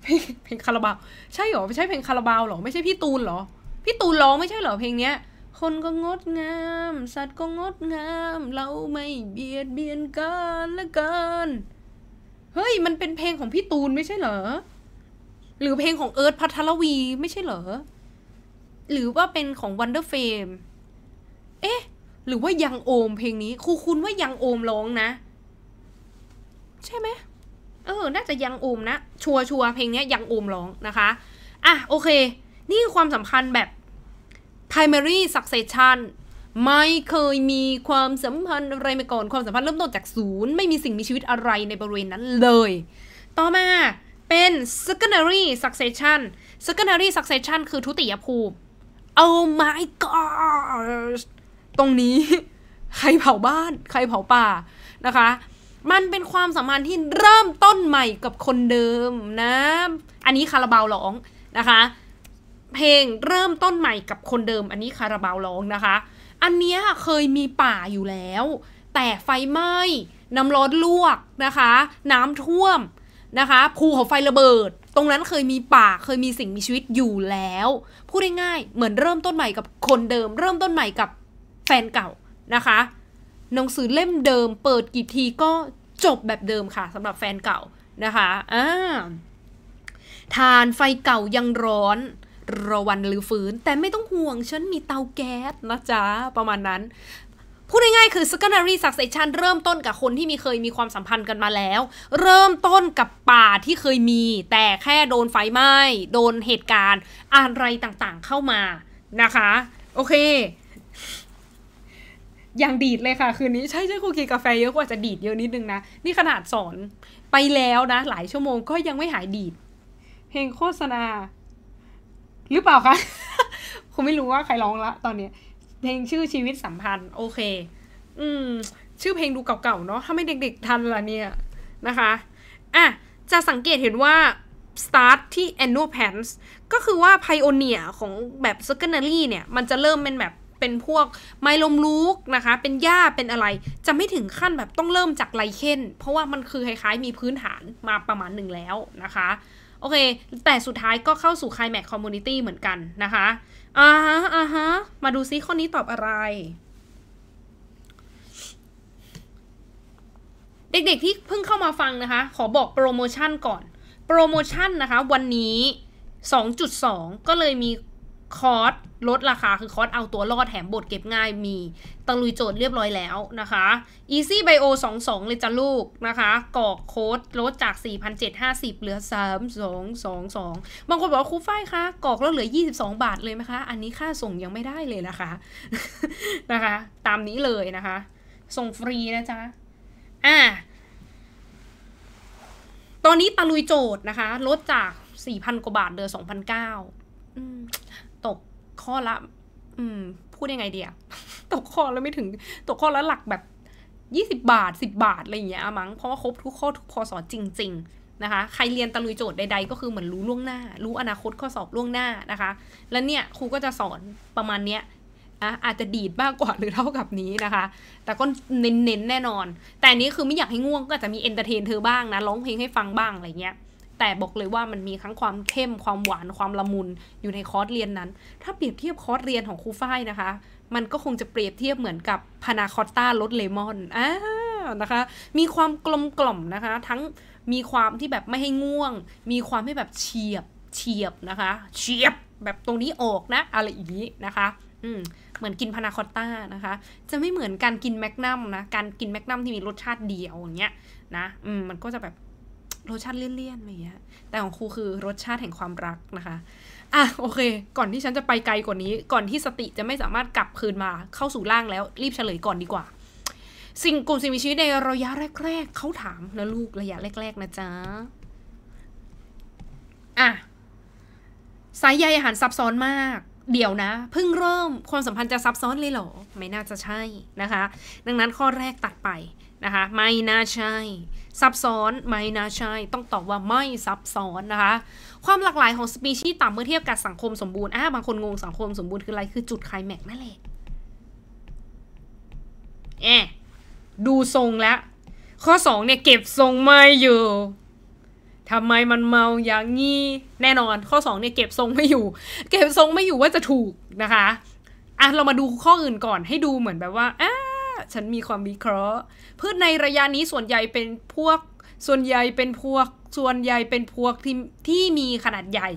เพลงคาราบาวใช่หรอไม่ใช่เพลงคาราบาวหรอไม่ใช่พี่ตูนหรอ พี่ตูนร้องไม่ใช่เหรอเพลงเนี้ยคนก็งดงาม สัตว์ก็งดงาม เราไม่เบียดเบียนกันละกันเฮ้ยมันเป็นเพลงของพี่ตูนไม่ใช่เหรอหรือเพลงของเอิร์ธพัทรวีไม่ใช่เหรอหรือว่าเป็นของ Wonder Fame เอ๊ะ หรือว่ายังโอมเพลงนี้ ครูคุณว่ายังโอมร้องนะ ใช่ไหมเออ น่าจะยังโอมนะ ชัวชัวเพลงนี้ยังโอมร้องนะคะ อ่ะโอเค นี่ความสำคัญแบบ primary succession ไม่เคยมีความสัมพันธ์อะไรมาก่อน ความสัมพันธ์เริ่มต้นจากศูนย์ ไม่มีสิ่งมีชีวิตอะไรในบริเวณนั้นเลย ต่อมาเป็น secondary succession secondary succession คือทุติยภูมิโอ้ my god ตรงนี้ใครเผาบ้านใครเผาป่านะคะ มันเป็นความสัมพันธ์ที่เริ่มต้นใหม่กับคนเดิมนะอันนี้คาราบาวร้องนะคะ เพลงเริ่มต้นใหม่กับคนเดิม อันนี้คาราบาวร้องนะคะ อันนี้เคยมีป่าอยู่แล้วแต่ไฟไหม้น้ำร้อนลวกนะคะ น้ำท่วมนะคะ ภูเขาไฟระเบิดตรงนั้นเคยมีป่าเคยมีสิ่งมีชีวิตอยู่แล้ว พูดง่ายๆเหมือนเริ่มต้นใหม่กับคนเดิม เริ่มต้นใหม่กับแฟนเก่านะคะหนังสือเล่มเดิมเปิดกี่ทีก็จบแบบเดิมค่ะสำหรับแฟนเก่านะคะอ่าทานไฟเก่ายังร้อน ระวันหรือฝืน แต่ไม่ต้องห่วง ฉันมีเตาแก๊สนะจ๊ะประมาณนั้นพูดง่ายๆ คือ secondary succession เริ่มต้นกับคนที่มีเคยมีความสัมพันธ์กันมาแล้ว เริ่มต้นกับป่าที่เคยมีแต่แค่โดนไฟไหม้ โดนเหตุการณ์อะไรต่างๆเข้ามานะคะ โอเค อย่างดีดเลยค่ะ คืนนี้ใช่ใช่คุกี้กาแฟเยอะกว่าจะดีดเยอะนิดนึงนะ นี่ขนาดสอนไปแล้วนะ หลายชั่วโมงก็ยังไม่หายดีดเพลงโฆษณา หรือเปล่าคะคุณไม่รู้ว่าใครร้องละตอนนี้เพลงชื่อชีวิตสัมพันธ์ โอเค อืม ชื่อเพลงดูเก่าๆเนาะถ้าไม่เด็กๆทันละเนี่ยนะคะ อ่ะ จะสังเกตเห็นว่า start ที่ annual plans t ก็คือว่า pioneer ของแบบ secondary เนี่ย มันจะเริ่มเป็นแบบเป็นพวกไมลมลูกนะคะ เป็นหญ้าเป็นอะไร จะไม่ถึงขั้นแบบต้องเริ่มจากไรเคนเพราะว่ามันคือ คล้ายๆ มีพื้นฐานมาประมาณหนึ่งแล้วนะคะ โอเค แต่สุดท้ายก็เข้าสู่ไคลแม็กคอมมูนิตี้เหมือนกันนะคะอ่าฮะอ่าฮะมาดูซิข้อนี้ตอบอะไร เด็กๆที่เพิ่งเข้ามาฟังนะคะ ขอบอกโปรโมชั่นก่อนโปรโมชั่นนะคะ วันนี้ 2.2 ก็เลยมีคอร์สลดราคา คือคอร์สเอาตัวรอดแถมบทเก็บง่ายมีตะลุยโจทย์เรียบร้อยแล้วนะคะ Easy Bio 22 เลยจ้ะลูกนะคะกรอกโค้ดลดจาก 4,750เหลือ 3,222 บางคนบอกว่าครูฝ้ายคะกรอกแล้วเหลือ 22 บาทเลยไหมคะ อันนี้ค่าส่งยังไม่ได้เลยนะคะ นะคะ ตามนี้เลยนะคะ ส่งฟรีนะจ๊ะ อ่า ตอนนี้ตะลุยโจทย์นะคะ ลดจาก 4,000 กว่าบาทเหลือ2 0 0อืมข้อละอืมพูดยังไงเดียตกข้อแล้วไม่ถึง ตกข้อละหลักแบบยี่สิบาทสิบาทอะไรอย่างเงี้ยมั้ง เพราะว่าครบทุกข้อทุกพอสอนจริง ๆ นะคะ ใครเรียนตะลุยโจทย์ใดๆ ก็คือเหมือนรู้ล่วงหน้า รู้อนาคตข้อสอบล่วงหน้านะคะ แล้วเนี่ยครูก็จะสอนประมาณเนี้ย อ่ะอาจจะดีดมากกว่าหรือเท่ากับนี้นะคะ แต่ก็เน้นๆแน่นอน แต่นี้คือไม่อยากให้ง่วงก็จะมีเอนเตอร์เทน เธอบ้างนะร้องเพลงให้ฟังบ้างอะไรเงี้ยแต่บอกเลยว่ามันมีทั้งความเข้มความหวานความละมุน อยู่ในคอร์สเรียนนั้น ถ้าเปรียบเทียบคอร์สเรียนของครูฝ้ายนะคะ มันก็คงจะเปรียบเทียบเหมือนกับพานาคอตต้ารสเลมอนอ่านะคะ มีความกลมกล่อมนะคะ ทั้งมีความที่แบบไม่ให้ง่วง มีความให้แบบเฉียบ เฉียบนะคะ เฉียบ แบบตรงนี้ออกนะ อะไรอย่างนี้นะคะ อืม เหมือนกินพานาคอตต้านะคะ จะไม่เหมือนการกินแมกนัมนะ การกินแมกนัมที่มีรสชาติเดียวอย่างเงี้ยนะ อืม มันก็จะแบบรสชาติเลี่ยนๆอะไรเงี้ยแต่ของครูคือรสชาติแห่งความรักนะคะอ่ะโอเค ก่อนที่ฉันจะไปไกลกว่านี้ ก่อนที่สติจะไม่สามารถกลับคืนมาเข้าสู่ร่างแล้วรีบเฉลยก่อนดีกว่า สิ่งกลุ่มสิ่งมีชีวิตในระยะแรกๆ เขาถามนะลูกระยะแรกๆนะจ๊ะอ่ะสายใยอาหารซับซ้อนมาก เดี๋ยวนะเพิ่งเริ่มความสัมพันธ์จะซับซ้อนเลยเหรอ ไม่น่าจะใช่นะคะ ดังนั้นข้อแรกตัดไปนะคะไม่น่าใช่ ซับซ้อนไม่น่าใช่ต้องตอบว่าไม่ซับซ้อนนะคะความหลากหลายของสปีชีส์ต่ำเมื่อเทียบกับสังคมสมบูรณ์อ่าบางคนงงสังคมสมบูรณ์คืออะไรคือ จุดไคลแม็กนั่นแหละแอะดูทรงแล้วข้อสองเนี่ยเก็บทรงไม่อยู่ทำไมมันเมาอย่างงี้แน่นอน ข้อสองเนี่ย เก็บทรงไม่อยู่เก็บทรงไม่อยู่ว่าจะถูกนะคะอ่ะเรามาดูข้ออื่นก่อนให้ดูเหมือนแบบว่าอ่าฉันมีความวิเคราะห์ พืชในระยะนี้ส่วนใหญ่เป็นพวกส่วนใหญ่เป็นพวกส่วนใหญ่เป็นพวกที่ที่มีขนาดใหญ่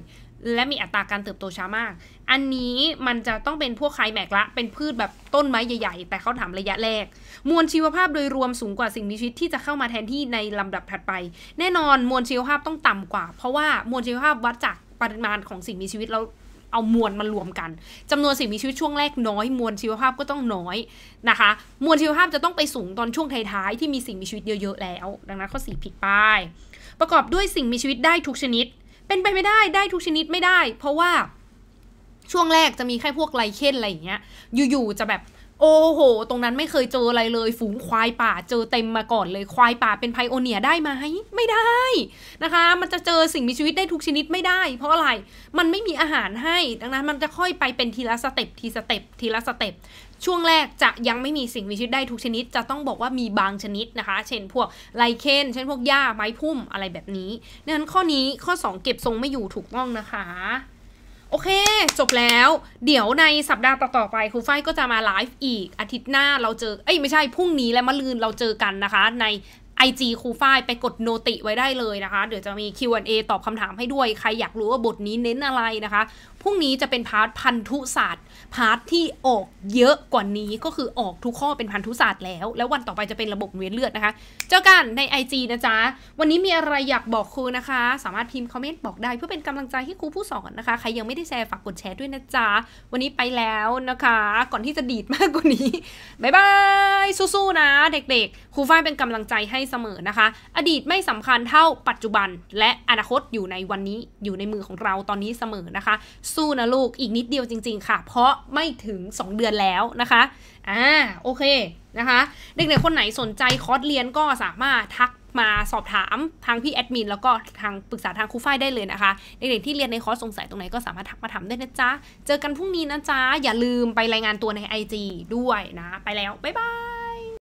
และมีอัตราการเติบโตช้ามาก อันนี้มันจะต้องเป็นพวกไคลแมกละเป็นพืชแบบต้นไม้ใหญ่ ๆ แต่เขาถามระยะแรก มวลชีวภาพโดยรวมสูงกว่าสิ่งมีชีวิต ที่จะเข้ามาแทนที่ในลำดับถัดไป แน่นอนมวลชีวภาพต้องต่ำกว่าเพราะว่ามวลชีวภาพวัดจากปริมาณของสิ่งมีชีวิตแล้วเอามวลมารวมกัน จำนวนสิ่งมีชีวิตช่วงแรกน้อย มวลชีวภาพก็ต้องน้อยนะคะมวลชีวภาพจะต้องไปสูงตอนช่วงท้ายๆ ที่มีสิ่งมีชีวิตเยอะๆแล้ว ดังนั้นข้อสี่ผิดไปประกอบด้วยสิ่งมีชีวิตได้ทุกชนิด เป็นไปไม่ได้ได้ทุกชนิดไม่ได้ เพราะว่าช่วงแรกจะมีแค่พวกไลเคนอะไรอย่างเงี้ย อยู่ๆจะแบบโอ้โห ตรงนั้นไม่เคยเจออะไรเลย ฝูงควายป่าเจอเต็มมาก่อนเลยควายป่าเป็นไพโอเนียได้ไหมไม่ได้นะคะ มันจะเจอสิ่งมีชีวิตได้ทุกชนิดไม่ได้ เพราะอะไรมันไม่มีอาหารให้ ดังนั้นมันจะค่อยไปเป็นทีละสเต็ปทีสเต็ปทีละสเต็ปช่วงแรกจะยังไม่มีสิ่งมีชีวิตได้ทุกชนิด จะต้องบอกว่ามีบางชนิดนะคะ เช่นพวกไลเคนเช่นพวกหญ้าไม้พุ่มอะไรแบบนี้ดังนั้นข้อนี้ข้อ 2 เก็บทรงไม่อยู่ถูกต้องนะคะโอเค จบแล้ว เดี๋ยวในสัปดาห์ต่อ ๆ ไปครูฝ้ายก็จะมาไลฟ์อีก อาทิตย์หน้าเราเจอ เอ้ยไม่ใช่ พรุ่งนี้และมะลืนเราเจอกันนะคะ ใน IG ครูฝ้ายไปกดโนติไว้ได้เลยนะคะ เดี๋ยวจะมี Q&A ตอบคำถามให้ด้วยใครอยากรู้ว่าบทนี้เน้นอะไรนะคะ พรุ่งนี้จะเป็นพาร์ทพันธุศาสตร์พาร์ทที่ออกเยอะกว่านี้ก็คือออกทุกข้อเป็นพันธุศาสตร์แล้ว แล้ววันต่อไปจะเป็นระบบเวียนเลือดนะคะ เจ้ากันใน IG นะจ๊ะวันนี้มีอะไรอยากบอกครูนะคะ สามารถพิมพ์คอมเมนต์บอกได้เพื่อเป็นกำลังใจให้ครูผู้สอนนะคะใครยังไม่ได้แชร์ฝากกดแชร์ด้วยนะจ๊ะวันนี้ไปแล้วนะคะ ก่อนที่จะดีดมากกว่านี้บายบายสู้ๆนะเด็กๆ ครูฝ้ายเป็นกำลังใจให้เสมอนะคะ อดีตไม่สำคัญเท่าปัจจุบัน และอนาคตอยู่ในวันนี้อยู่ในมือของเราตอนนี้เสมอนะคะ สู้นะลูกอีกนิดเดียวจริงๆ ค่ะ เพราะไม่ถึง 2 เดือนแล้วนะคะ อ่า โอเค นะคะ เด็กๆคนไหนสนใจคอร์สเรียนก็สามารถทักมาสอบถามทางพี่แอดมินแล้วก็ทางปรึกษาทางครูฝ้ายได้เลยนะคะ เด็กๆที่เรียนในคอร์สสงสัยตรงไหนก็สามารถทักมาถามได้นะจ๊ะ เจอกันพรุ่งนี้นะจ๊ะ อย่าลืมไปรายงานตัวใน IG ด้วยนะ ไปแล้ว บ๊ายบาย